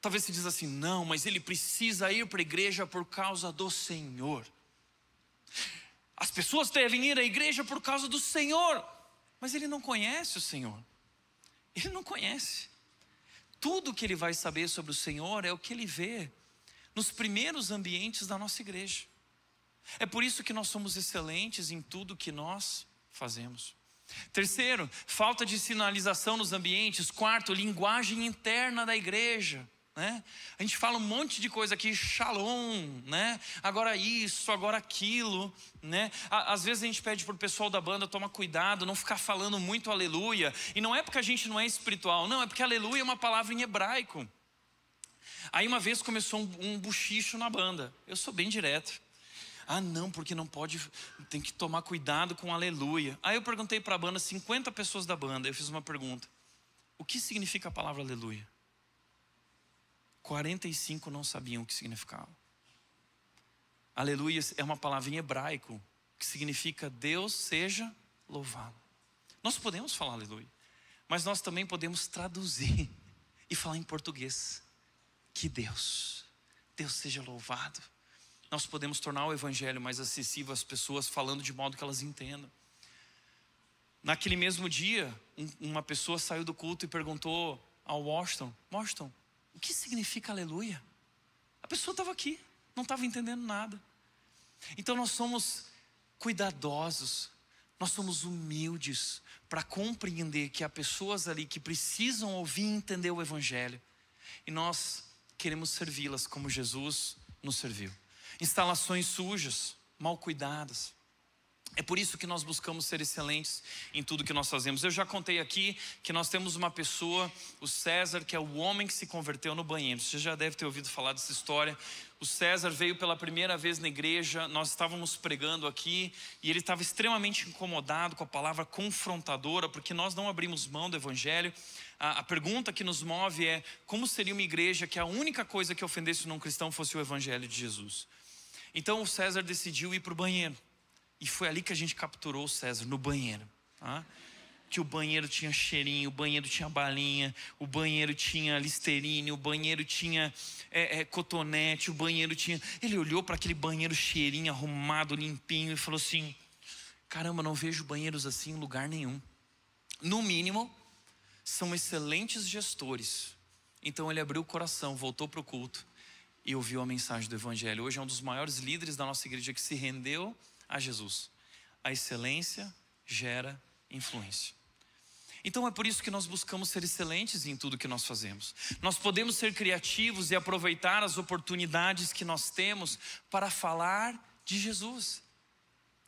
Talvez se diz assim: não, mas ele precisa ir para a igreja por causa do Senhor. As pessoas devem ir à igreja por causa do Senhor, mas ele não conhece o Senhor. Ele não conhece. Tudo que ele vai saber sobre o Senhor é o que ele vê nos primeiros ambientes da nossa igreja. É por isso que nós somos excelentes em tudo que nós fazemos. Terceiro, falta de sinalização nos ambientes. Quarto, linguagem interna da igreja. Né? A gente fala um monte de coisa aqui, shalom, né? Agora isso, agora aquilo, né? Às vezes a gente pede pro pessoal da banda tomar cuidado, não ficar falando muito aleluia. E não é porque a gente não é espiritual, não, é porque aleluia é uma palavra em hebraico. Aí uma vez começou um, um bochicho na banda. Eu sou bem direto. Ah, não, porque não pode, tem que tomar cuidado com aleluia. Aí eu perguntei para a banda, 50 pessoas da banda, eu fiz uma pergunta: O que significa a palavra aleluia? 45 não sabiam o que significava. Aleluia é uma palavra em hebraico que significa Deus seja louvado. Nós podemos falar aleluia, mas nós também podemos traduzir e falar em português. Que Deus, Deus seja louvado nós podemos tornar o Evangelho mais acessível às pessoas, falando de modo que elas entendam. Naquele mesmo dia, uma pessoa saiu do culto e perguntou ao Washington: Washington, o que significa aleluia? A pessoa estava aqui, não estava entendendo nada. Então nós somos cuidadosos, nós somos humildes para compreender que há pessoas ali que precisam ouvir e entender o Evangelho e nós queremos servi-las como Jesus nos serviu instalações sujas, mal cuidadas. É por isso que nós buscamos ser excelentes em tudo que nós fazemos. Eu já contei aqui que nós temos uma pessoa, o César, que é o homem que se converteu no banheiro. Você já deve ter ouvido falar dessa história. O César veio pela primeira vez na igreja, nós estávamos pregando aqui e ele estava extremamente incomodado com a palavra confrontadora, porque nós não abrimos mão do evangelho. A, a pergunta que nos move é: como seria uma igreja que a única coisa que ofendesse o não cristão fosse o evangelho de Jesus? Então o César decidiu ir para o banheiro. E foi ali que a gente capturou o César, no banheiro. Tá? Que o banheiro tinha cheirinho, o banheiro tinha balinha, o banheiro tinha listerine, o banheiro tinha é, é, cotonete, o banheiro tinha. Ele olhou para aquele banheiro cheirinho, arrumado, limpinho, e falou assim: Caramba, não vejo banheiros assim em lugar nenhum. No mínimo, são excelentes gestores. Então ele abriu o coração, voltou para o culto e ouviu a mensagem do Evangelho. Hoje é um dos maiores líderes da nossa igreja que se rendeu a Jesus. A excelência gera influência. Então é por isso que nós buscamos ser excelentes em tudo que nós fazemos. Nós podemos ser criativos e aproveitar as oportunidades que nós temos para falar de Jesus.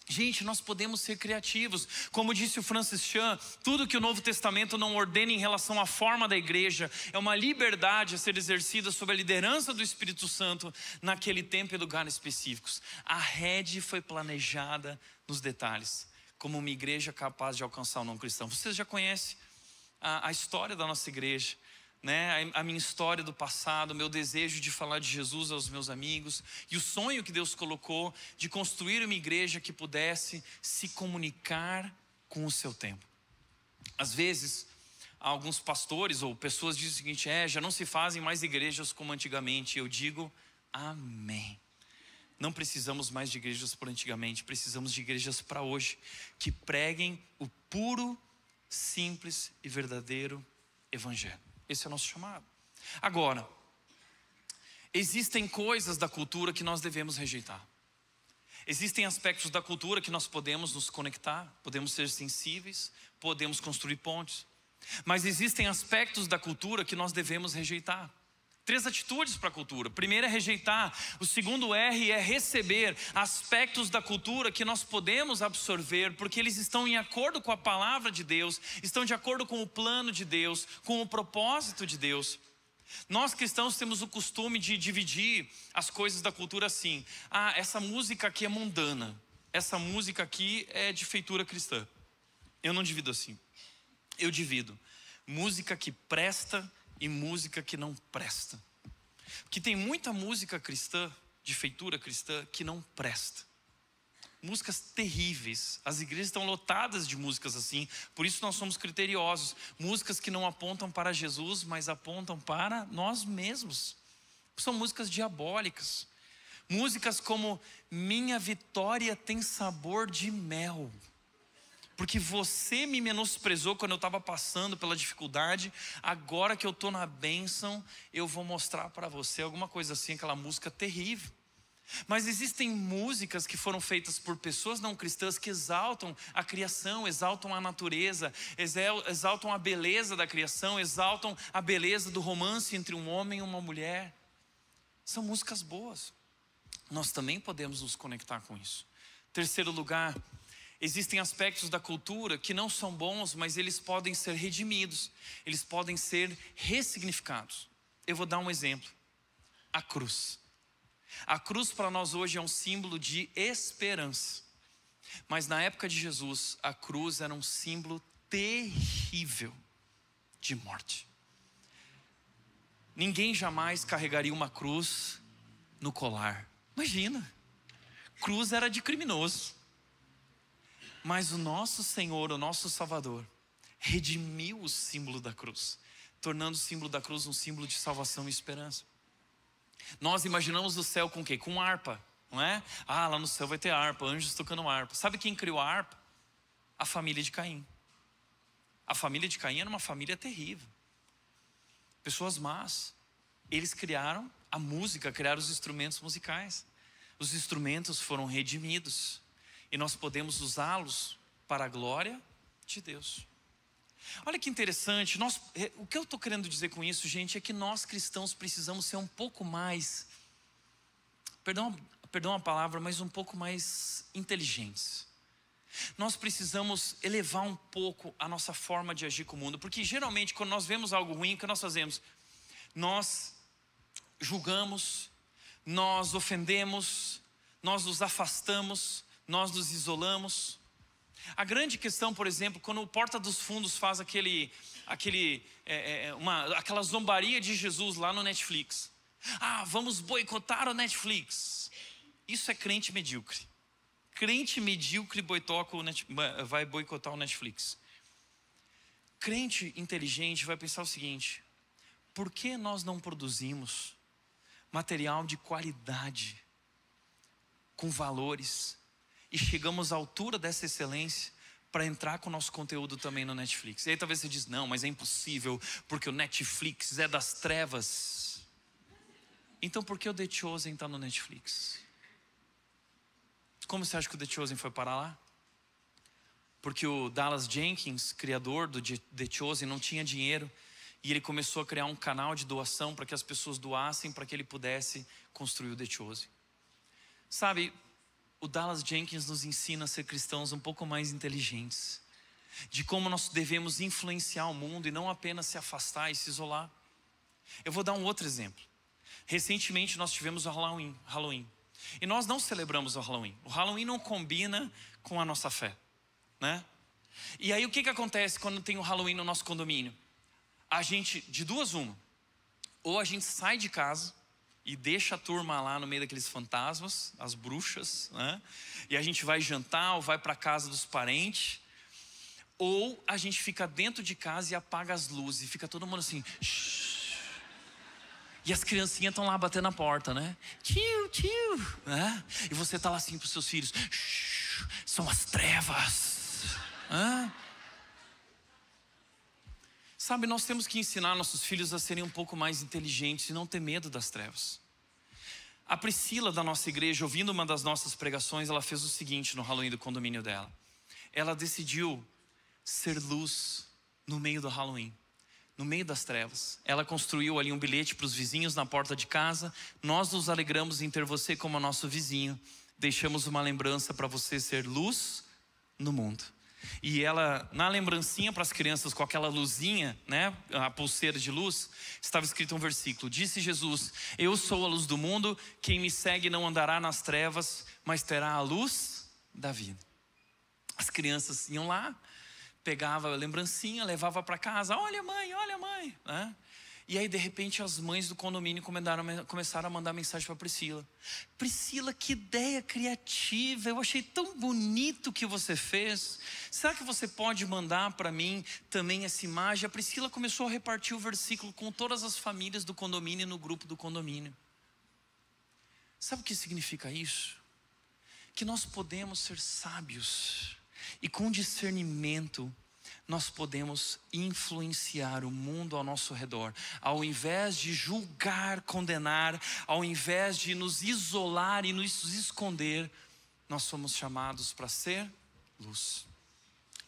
Gente, nós podemos ser criativos. Como disse o Francis Chan, tudo que o Novo Testamento não ordena em relação à forma da igreja é uma liberdade a ser exercida sob a liderança do Espírito Santo naquele tempo e lugar específicos. A rede foi planejada nos detalhes, como uma igreja capaz de alcançar o não cristão. Vocês já conhecem a, a história da nossa igreja né, a minha história do passado, o meu desejo de falar de Jesus aos meus amigos e o sonho que Deus colocou de construir uma igreja que pudesse se comunicar com o seu tempo. Às vezes, alguns pastores ou pessoas dizem o seguinte: é, já não se fazem mais igrejas como antigamente. Eu digo, amém. Não precisamos mais de igrejas por antigamente, precisamos de igrejas para hoje, que preguem o puro, simples e verdadeiro Evangelho. Esse é o nosso chamado. Agora, existem coisas da cultura que nós devemos rejeitar. Existem aspectos da cultura que nós podemos nos conectar, podemos ser sensíveis, podemos construir pontes. Mas existem aspectos da cultura que nós devemos rejeitar. Três atitudes para a cultura. primeiro é rejeitar. O segundo R é receber aspectos da cultura que nós podemos absorver, porque eles estão em acordo com a palavra de Deus, estão de acordo com o plano de Deus, com o propósito de Deus. Nós cristãos temos o costume de dividir as coisas da cultura assim. Ah, essa música aqui é mundana. Essa música aqui é de feitura cristã. Eu não divido assim. Eu divido música que presta e música que não presta. Porque tem muita música cristã, de feitura cristã, que não presta. Músicas terríveis. As igrejas estão lotadas de músicas assim, por isso nós somos criteriosos. Músicas que não apontam para Jesus, mas apontam para nós mesmos. São músicas diabólicas. Músicas como Minha Vitória tem Sabor de Mel porque você me menosprezou quando eu estava passando pela dificuldade, agora que eu estou na bênção, eu vou mostrar para você alguma coisa assim, aquela música terrível. Mas existem músicas que foram feitas por pessoas não cristãs que exaltam a criação, exaltam a natureza, exaltam a beleza da criação, exaltam a beleza do romance entre um homem e uma mulher. São músicas boas. Nós também podemos nos conectar com isso. Terceiro lugar, Existem aspectos da cultura que não são bons, mas eles podem ser redimidos, eles podem ser ressignificados. Eu vou dar um exemplo: a cruz. A cruz para nós hoje é um símbolo de esperança, mas na época de Jesus, a cruz era um símbolo terrível de morte. Ninguém jamais carregaria uma cruz no colar. Imagina, cruz era de criminoso. Mas o nosso Senhor, o nosso Salvador, redimiu o símbolo da cruz, tornando o símbolo da cruz um símbolo de salvação e esperança. Nós imaginamos o céu com o quê? Com harpa, não é? Ah, lá no céu vai ter harpa, anjos tocando harpa. Sabe quem criou a harpa? A família de Caim. A família de Caim era uma família terrível. Pessoas más. Eles criaram a música, criaram os instrumentos musicais. Os instrumentos foram redimidos e nós podemos usá-los para a glória de Deus. Olha que interessante, nós, é, o que eu estou querendo dizer com isso, gente, é que nós cristãos precisamos ser um pouco mais, perdão, perdão a palavra, mas um pouco mais inteligentes. Nós precisamos elevar um pouco a nossa forma de agir com o mundo, porque geralmente quando nós vemos algo ruim, o que nós fazemos? Nós julgamos, nós ofendemos, nós nos afastamos, nós nos isolamos. A grande questão, por exemplo, quando o Porta dos Fundos faz aquele, aquele, é, é, é, uma, aquela zombaria de Jesus lá no Netflix. Ah, vamos boicotar o Netflix. Isso é crente medíocre. Crente medíocre boicoca o vai boicotar o Netflix. Crente inteligente vai pensar o seguinte: por que nós não produzimos material de qualidade, com valores, e chegamos à altura dessa excelência para entrar com o nosso conteúdo também no Netflix. E aí talvez você diz: "Não, mas é impossível, porque o Netflix é das trevas". Então por que o The Chosen está no Netflix? Como você acha que o The Chosen foi parar lá? Porque o Dallas Jenkins, criador do The Chosen, não tinha dinheiro e ele começou a criar um canal de doação para que as pessoas doassem para que ele pudesse construir o The Chosen. Sabe, o Dallas Jenkins nos ensina a ser cristãos um pouco mais inteligentes, de como nós devemos influenciar o mundo e não apenas se afastar e se isolar. Eu vou dar um outro exemplo. Recentemente nós tivemos o Halloween, Halloween. E nós não celebramos o Halloween. O Halloween não combina com a nossa fé, né? E aí o que, que acontece quando tem o Halloween no nosso condomínio? A gente, de duas uma, ou a gente sai de casa e deixa a turma lá no meio daqueles fantasmas, as bruxas, né? E a gente vai jantar ou vai para casa dos parentes, ou a gente fica dentro de casa e apaga as luzes e fica todo mundo assim. Shh. E as criancinhas estão lá batendo na porta, né? Tio, tio, né? E você tá lá assim para os seus filhos. Shh, são as trevas. Hã? Né? Sabe, nós temos que ensinar nossos filhos a serem um pouco mais inteligentes e não ter medo das trevas. A Priscila da nossa igreja, ouvindo uma das nossas pregações, ela fez o seguinte no Halloween do condomínio dela. Ela decidiu ser luz no meio do Halloween, no meio das trevas. Ela construiu ali um bilhete para os vizinhos na porta de casa. Nós nos alegramos em ter você como nosso vizinho. Deixamos uma lembrança para você ser luz no mundo. E ela, na lembrancinha para as crianças, com aquela luzinha, né, a pulseira de luz, estava escrito um versículo: Disse Jesus: Eu sou a luz do mundo, quem me segue não andará nas trevas, mas terá a luz da vida. As crianças iam lá, pegava a lembrancinha, levava para casa: Olha, mãe, olha, mãe. Né? E aí, de repente, as mães do condomínio começaram a mandar mensagem para Priscila: Priscila, que ideia criativa! Eu achei tão bonito o que você fez. Será que você pode mandar para mim também essa imagem? A Priscila começou a repartir o versículo com todas as famílias do condomínio e no grupo do condomínio. Sabe o que significa isso? Que nós podemos ser sábios e com discernimento nós podemos influenciar o mundo ao nosso redor, ao invés de julgar, condenar, ao invés de nos isolar e nos esconder, nós somos chamados para ser luz.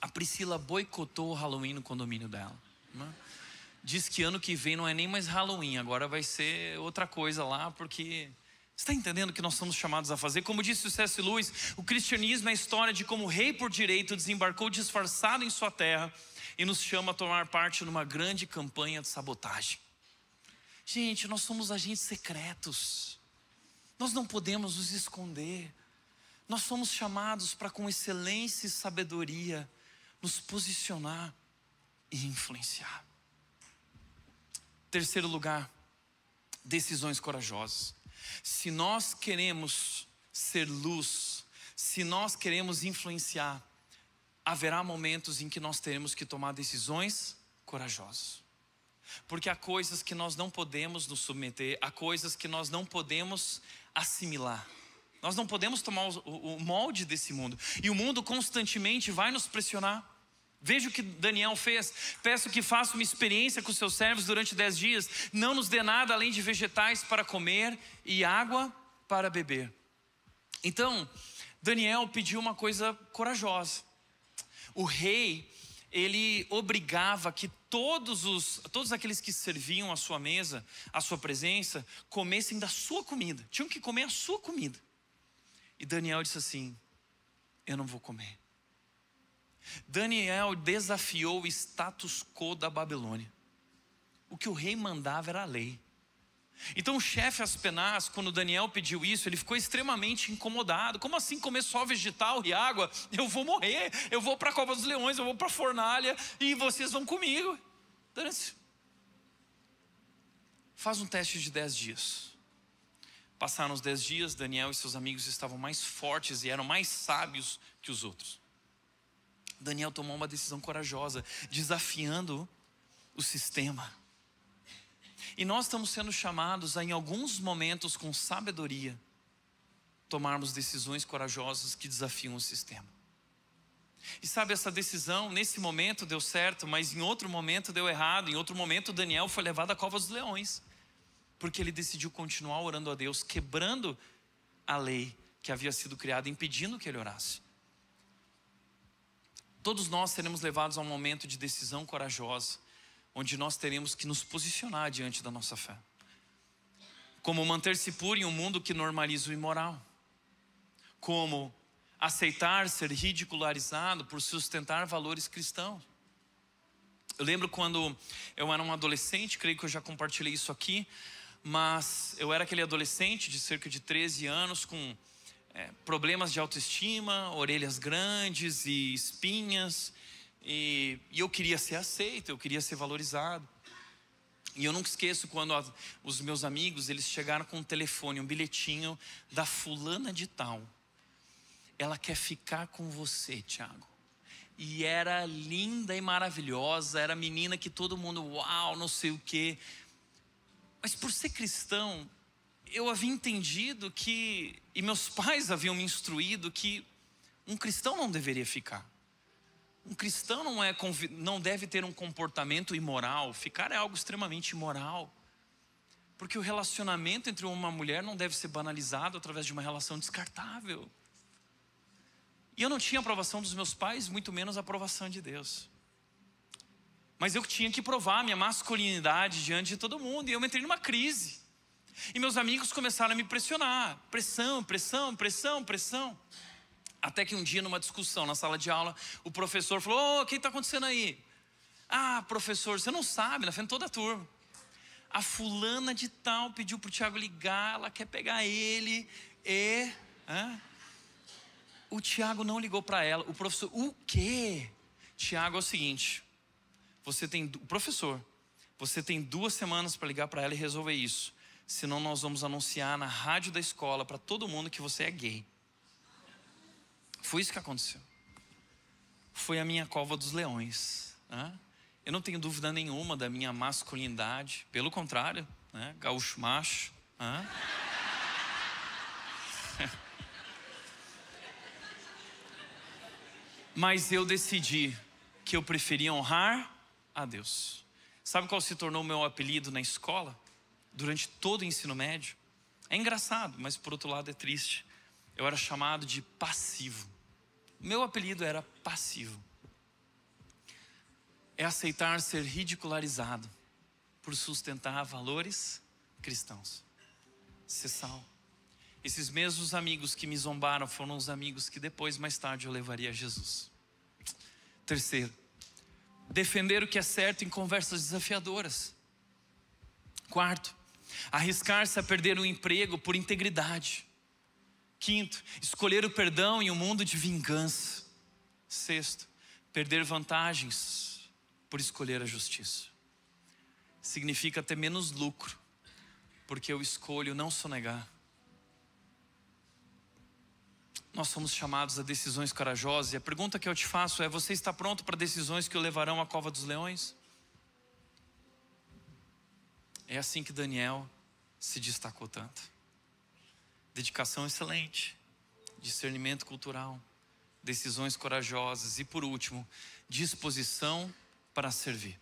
A Priscila boicotou o Halloween no condomínio dela. Né? Diz que ano que vem não é nem mais Halloween, agora vai ser outra coisa lá, porque está entendendo o que nós somos chamados a fazer? Como disse o C.S. Lewis, o cristianismo é a história de como o rei por direito desembarcou disfarçado em sua terra e nos chama a tomar parte numa grande campanha de sabotagem. Gente, nós somos agentes secretos. Nós não podemos nos esconder. Nós somos chamados para com excelência e sabedoria nos posicionar e influenciar. Terceiro lugar, decisões corajosas. Se nós queremos ser luz, se nós queremos influenciar, haverá momentos em que nós teremos que tomar decisões corajosas. Porque há coisas que nós não podemos nos submeter, há coisas que nós não podemos assimilar. Nós não podemos tomar o molde desse mundo. E o mundo constantemente vai nos pressionar. Veja o que Daniel fez. Peço que faça uma experiência com seus servos durante dez dias. Não nos dê nada além de vegetais para comer e água para beber. Então, Daniel pediu uma coisa corajosa. O rei, ele obrigava que todos, os, todos aqueles que serviam à sua mesa, à sua presença, comessem da sua comida. Tinham que comer a sua comida. E Daniel disse assim: Eu não vou comer Daniel desafiou o status quo da Babilônia. O que o rei mandava era a lei. Então o chefe Aspenaz, quando Daniel pediu isso, ele ficou extremamente incomodado. Como assim comer só vegetal e água? Eu vou morrer, eu vou para a cova dos leões, eu vou para a fornalha e vocês vão comigo. faz um teste de 10 dias. Passaram os 10 dias, Daniel e seus amigos estavam mais fortes e eram mais sábios que os outros. Daniel tomou uma decisão corajosa, desafiando o sistema. E nós estamos sendo chamados a, em alguns momentos, com sabedoria, tomarmos decisões corajosas que desafiam o sistema. E sabe, essa decisão, nesse momento deu certo, mas em outro momento deu errado. Em outro momento, Daniel foi levado à cova dos leões, porque ele decidiu continuar orando a Deus, quebrando a lei que havia sido criada, impedindo que ele orasse. Todos nós seremos levados a um momento de decisão corajosa, onde nós teremos que nos posicionar diante da nossa fé. Como manter-se puro em um mundo que normaliza o imoral. Como aceitar ser ridicularizado por sustentar valores cristãos. Eu lembro quando eu era um adolescente, creio que eu já compartilhei isso aqui, mas eu era aquele adolescente de cerca de 13 anos com é, problemas de autoestima, orelhas grandes e espinhas, e, e, eu queria ser aceito, eu queria ser valorizado. E eu nunca esqueço quando a, os meus amigos eles chegaram com um telefone, um bilhetinho da fulana de tal. Ela quer ficar com você, Tiago. E era linda e maravilhosa, era menina que todo mundo, uau, não sei o quê. Mas por ser cristão, eu havia entendido que, e meus pais haviam me instruído que um cristão não deveria ficar. Um cristão não, é, não deve ter um comportamento imoral. Ficar é algo extremamente imoral. Porque o relacionamento entre uma mulher não deve ser banalizado através de uma relação descartável. E eu não tinha aprovação dos meus pais, muito menos a aprovação de Deus. Mas eu tinha que provar minha masculinidade diante de todo mundo, e eu entrei numa crise. E meus amigos começaram a me pressionar, pressão, pressão, pressão, pressão. Até que um dia, numa discussão na sala de aula, o professor falou: Ô, oh, o que está acontecendo aí? Ah, professor, você não sabe, na frente toda a turma. A fulana de tal pediu para o Tiago ligar, ela quer pegar ele e. Hã? O Tiago não ligou para ela. O professor, o quê? Tiago é o seguinte: você tem. O professor, você tem duas semanas para ligar para ela e resolver isso senão nós vamos anunciar na rádio da escola para todo mundo que você é gay. Foi isso que aconteceu. Foi a minha cova dos leões. Né? Eu não tenho dúvida nenhuma da minha masculinidade, pelo contrário, né? gaúcho macho. Né? Mas eu decidi que eu preferia honrar a Deus. Sabe qual se tornou meu apelido na escola? durante todo o ensino médio. É engraçado, mas por outro lado é triste. Eu era chamado de passivo. Meu apelido era passivo. É aceitar ser ridicularizado por sustentar valores cristãos. Cessal. Esses mesmos amigos que me zombaram foram os amigos que depois, mais tarde, eu levaria a Jesus. Terceiro, defender o que é certo em conversas desafiadoras. Quarto, arriscar-se a perder um emprego por integridade. Quinto, escolher o perdão em um mundo de vingança. Sexto, perder vantagens por escolher a justiça. Significa ter menos lucro, porque eu escolho não sonegar. Nós somos chamados a decisões corajosas e a pergunta que eu te faço é: você está pronto para decisões que o levarão à cova dos leões? É assim que Daniel se destacou tanto. Dedicação excelente, discernimento cultural, decisões corajosas e, por último, disposição para servir.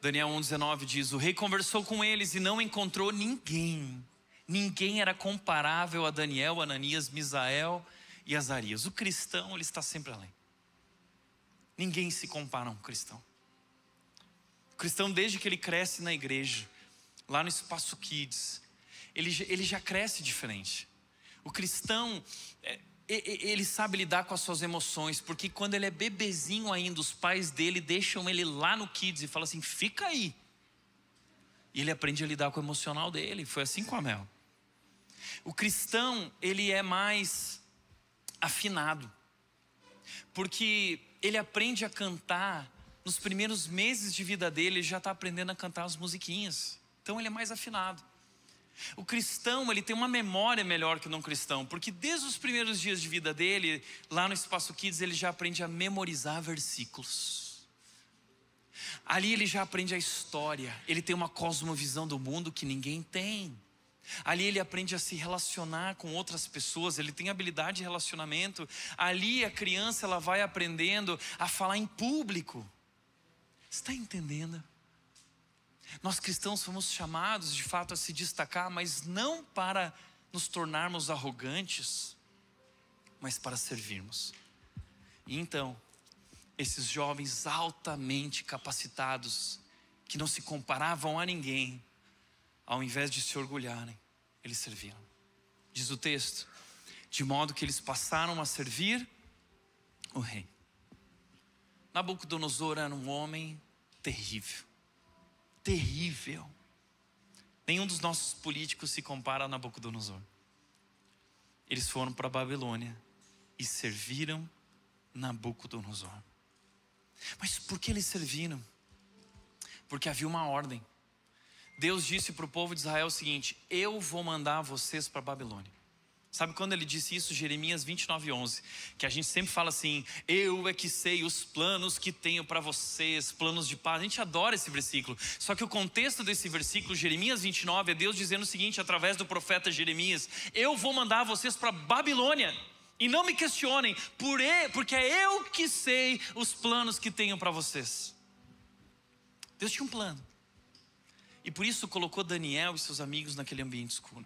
Daniel 1,19 diz: O rei conversou com eles e não encontrou ninguém. Ninguém era comparável a Daniel, Ananias, Misael e Azarias. O cristão, ele está sempre além. Ninguém se compara a um cristão. O cristão, desde que ele cresce na igreja, lá no Espaço Kids, ele, ele já cresce diferente. O cristão, é, ele sabe lidar com as suas emoções, porque quando ele é bebezinho ainda, os pais dele deixam ele lá no Kids e falam assim: fica aí. E ele aprende a lidar com o emocional dele. Foi assim com a Mel. O cristão, ele é mais afinado, porque ele aprende a cantar nos primeiros meses de vida dele, ele já está aprendendo a cantar as musiquinhas. Então ele é mais afinado. O cristão, ele tem uma memória melhor que o não cristão, porque desde os primeiros dias de vida dele, lá no Espaço Kids, ele já aprende a memorizar versículos. Ali ele já aprende a história, ele tem uma cosmovisão do mundo que ninguém tem. Ali ele aprende a se relacionar com outras pessoas, ele tem habilidade de relacionamento. Ali a criança ela vai aprendendo a falar em público. Está entendendo? Nós cristãos fomos chamados de fato a se destacar, mas não para nos tornarmos arrogantes, mas para servirmos. E então, esses jovens altamente capacitados, que não se comparavam a ninguém, ao invés de se orgulharem, eles serviram. Diz o texto: de modo que eles passaram a servir o rei. Nabucodonosor era um homem terrível terrível. Nenhum dos nossos políticos se compara a Nabucodonosor. Eles foram para a Babilônia e serviram Nabucodonosor. Mas por que eles serviram? Porque havia uma ordem. Deus disse para o povo de Israel o seguinte: Eu vou mandar vocês para a Babilônia. Sabe quando ele disse isso? Jeremias 29, 11. Que a gente sempre fala assim: Eu é que sei os planos que tenho para vocês, planos de paz. A gente adora esse versículo. Só que o contexto desse versículo, Jeremias 29, é Deus dizendo o seguinte, através do profeta Jeremias: Eu vou mandar vocês para Babilônia. E não me questionem, porque é eu que sei os planos que tenho para vocês. Deus tinha um plano. E por isso colocou Daniel e seus amigos naquele ambiente escuro.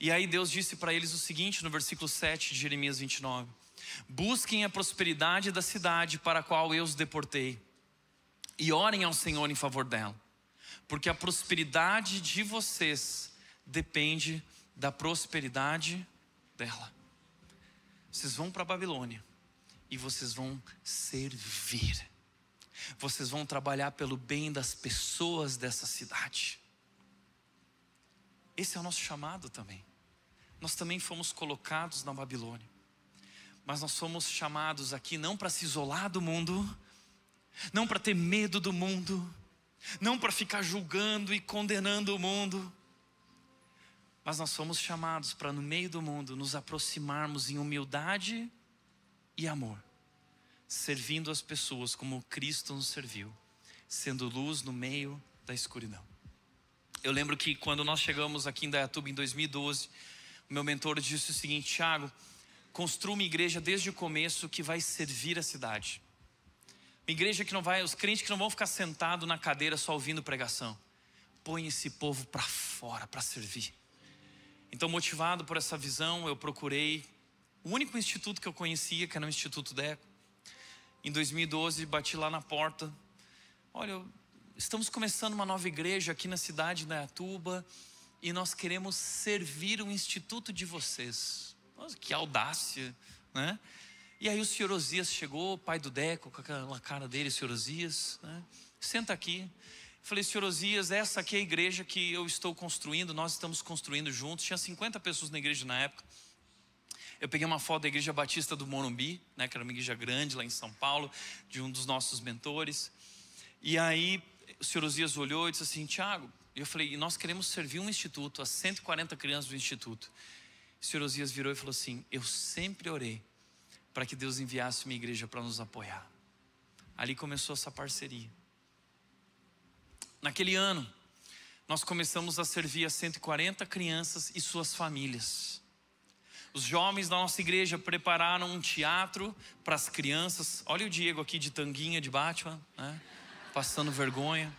E aí Deus disse para eles o seguinte no versículo 7 de Jeremias 29: Busquem a prosperidade da cidade para a qual eu os deportei, e orem ao Senhor em favor dela, porque a prosperidade de vocês depende da prosperidade dela. Vocês vão para a Babilônia e vocês vão servir. Vocês vão trabalhar pelo bem das pessoas dessa cidade. Esse é o nosso chamado também. Nós também fomos colocados na Babilônia, mas nós fomos chamados aqui não para se isolar do mundo, não para ter medo do mundo, não para ficar julgando e condenando o mundo, mas nós fomos chamados para, no meio do mundo, nos aproximarmos em humildade e amor, servindo as pessoas como Cristo nos serviu, sendo luz no meio da escuridão. Eu lembro que quando nós chegamos aqui em Dayatuba em 2012, o meu mentor disse o seguinte: Tiago, construa uma igreja desde o começo que vai servir a cidade. Uma igreja que não vai, os crentes que não vão ficar sentados na cadeira só ouvindo pregação. Põe esse povo para fora para servir. Então, motivado por essa visão, eu procurei o único instituto que eu conhecia, que era o Instituto Deco. Em 2012, bati lá na porta. Olha, eu estamos começando uma nova igreja aqui na cidade de Atuba e nós queremos servir o instituto de vocês. Nossa, que audácia, né? E aí o senhor Osias chegou, pai do Deco, com aquela cara dele, senhor Osias, né? Senta aqui. Falei, senhor Osias, essa aqui é a igreja que eu estou construindo, nós estamos construindo juntos. Tinha 50 pessoas na igreja na época. Eu peguei uma foto da Igreja Batista do Morumbi, né, que era uma igreja grande lá em São Paulo, de um dos nossos mentores. E aí o senhor Osias olhou e disse assim: Tiago, eu falei, nós queremos servir um instituto, as 140 crianças do instituto. O senhor Osias virou e falou assim: Eu sempre orei para que Deus enviasse uma igreja para nos apoiar. Ali começou essa parceria. Naquele ano, nós começamos a servir as 140 crianças e suas famílias. Os jovens da nossa igreja prepararam um teatro para as crianças. Olha o Diego aqui de tanguinha de Batman, né? passando vergonha.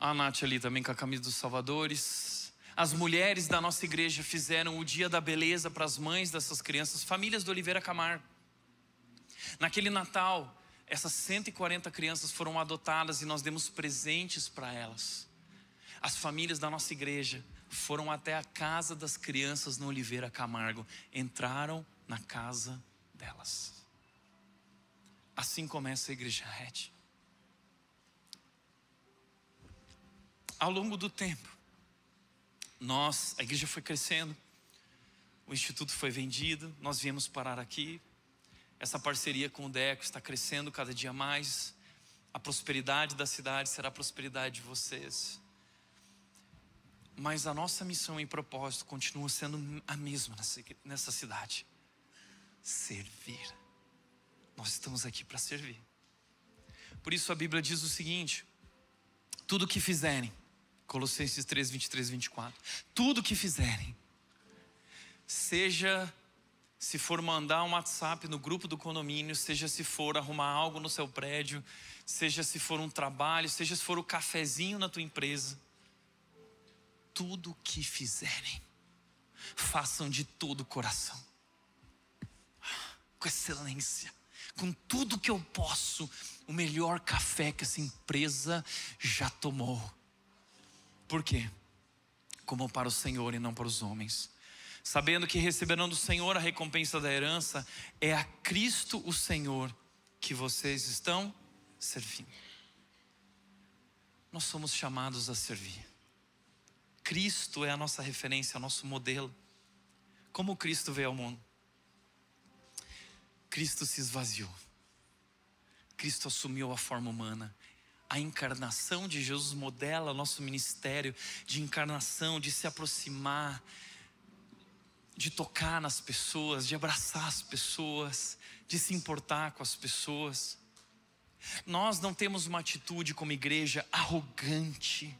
A Nath ali também com a camisa dos Salvadores. As mulheres da nossa igreja fizeram o Dia da Beleza para as mães dessas crianças, famílias do Oliveira Camargo. Naquele Natal, essas 140 crianças foram adotadas e nós demos presentes para elas. As famílias da nossa igreja foram até a casa das crianças no Oliveira Camargo, entraram na casa delas. Assim começa a igreja Red. Ao longo do tempo, nós, a igreja foi crescendo, o instituto foi vendido, nós viemos parar aqui. Essa parceria com o Deco está crescendo cada dia mais. A prosperidade da cidade será a prosperidade de vocês. Mas a nossa missão e propósito continua sendo a mesma nessa cidade: servir. Nós estamos aqui para servir. Por isso a Bíblia diz o seguinte: tudo que fizerem, Colossenses 3, 23, 24, tudo que fizerem, seja se for mandar um WhatsApp no grupo do condomínio, seja se for arrumar algo no seu prédio, seja se for um trabalho, seja se for o um cafezinho na tua empresa, tudo que fizerem, façam de todo o coração, com excelência com tudo que eu posso, o melhor café que essa empresa já tomou. Por quê? Como para o Senhor e não para os homens. Sabendo que receberão do Senhor a recompensa da herança, é a Cristo o Senhor que vocês estão servindo. Nós somos chamados a servir. Cristo é a nossa referência, o nosso modelo. Como Cristo veio ao mundo? Cristo se esvaziou. Cristo assumiu a forma humana. A encarnação de Jesus modela nosso ministério de encarnação, de se aproximar, de tocar nas pessoas, de abraçar as pessoas, de se importar com as pessoas. Nós não temos uma atitude como igreja arrogante,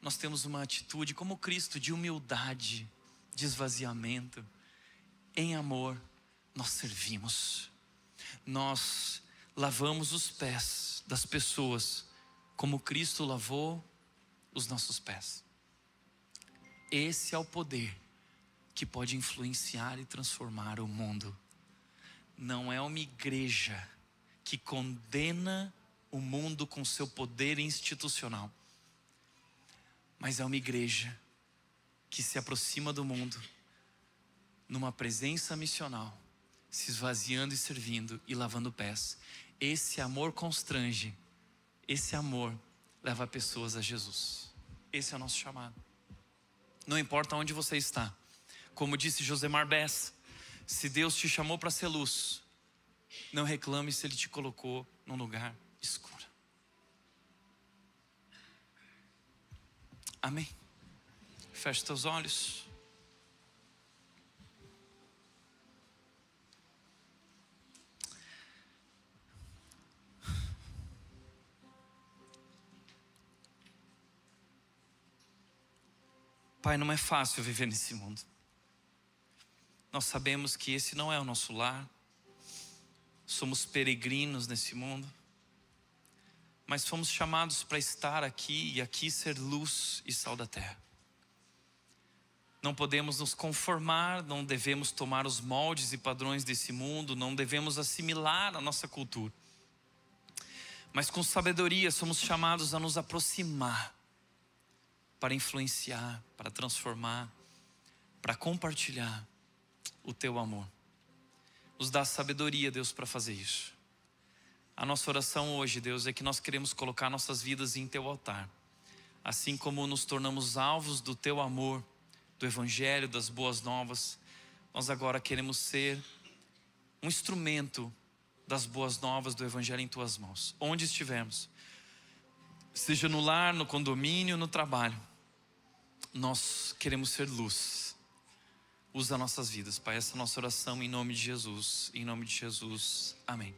nós temos uma atitude como Cristo de humildade, de esvaziamento, em amor nós servimos, nós lavamos os pés das pessoas, como Cristo lavou os nossos pés. Esse é o poder que pode influenciar e transformar o mundo. Não é uma igreja que condena o mundo com seu poder institucional, mas é uma igreja que se aproxima do mundo numa presença missional se esvaziando e servindo e lavando pés. Esse amor constrange, esse amor leva pessoas a Jesus. Esse é o nosso chamado. Não importa onde você está, como disse Josemar Bess, se Deus te chamou para ser luz, não reclame se Ele te colocou num lugar escuro. Amém. Feche teus olhos. Pai, não é fácil viver nesse mundo. Nós sabemos que esse não é o nosso lar, somos peregrinos nesse mundo, mas fomos chamados para estar aqui e aqui ser luz e sal da terra. Não podemos nos conformar, não devemos tomar os moldes e padrões desse mundo, não devemos assimilar a nossa cultura. Mas com sabedoria somos chamados a nos aproximar para influenciar, para transformar, para compartilhar o teu amor. Nos dá sabedoria, Deus, para fazer isso. A nossa oração hoje, Deus, é que nós queremos colocar nossas vidas em teu altar. Assim como nos tornamos alvos do teu amor, do evangelho, das boas novas, nós agora queremos ser um instrumento das boas novas do evangelho em tuas mãos. Onde estivermos, seja no lar, no condomínio, no trabalho nós queremos ser luz. Usa nossas vidas, Pai. Essa é a nossa oração em nome de Jesus. Em nome de Jesus. Amém.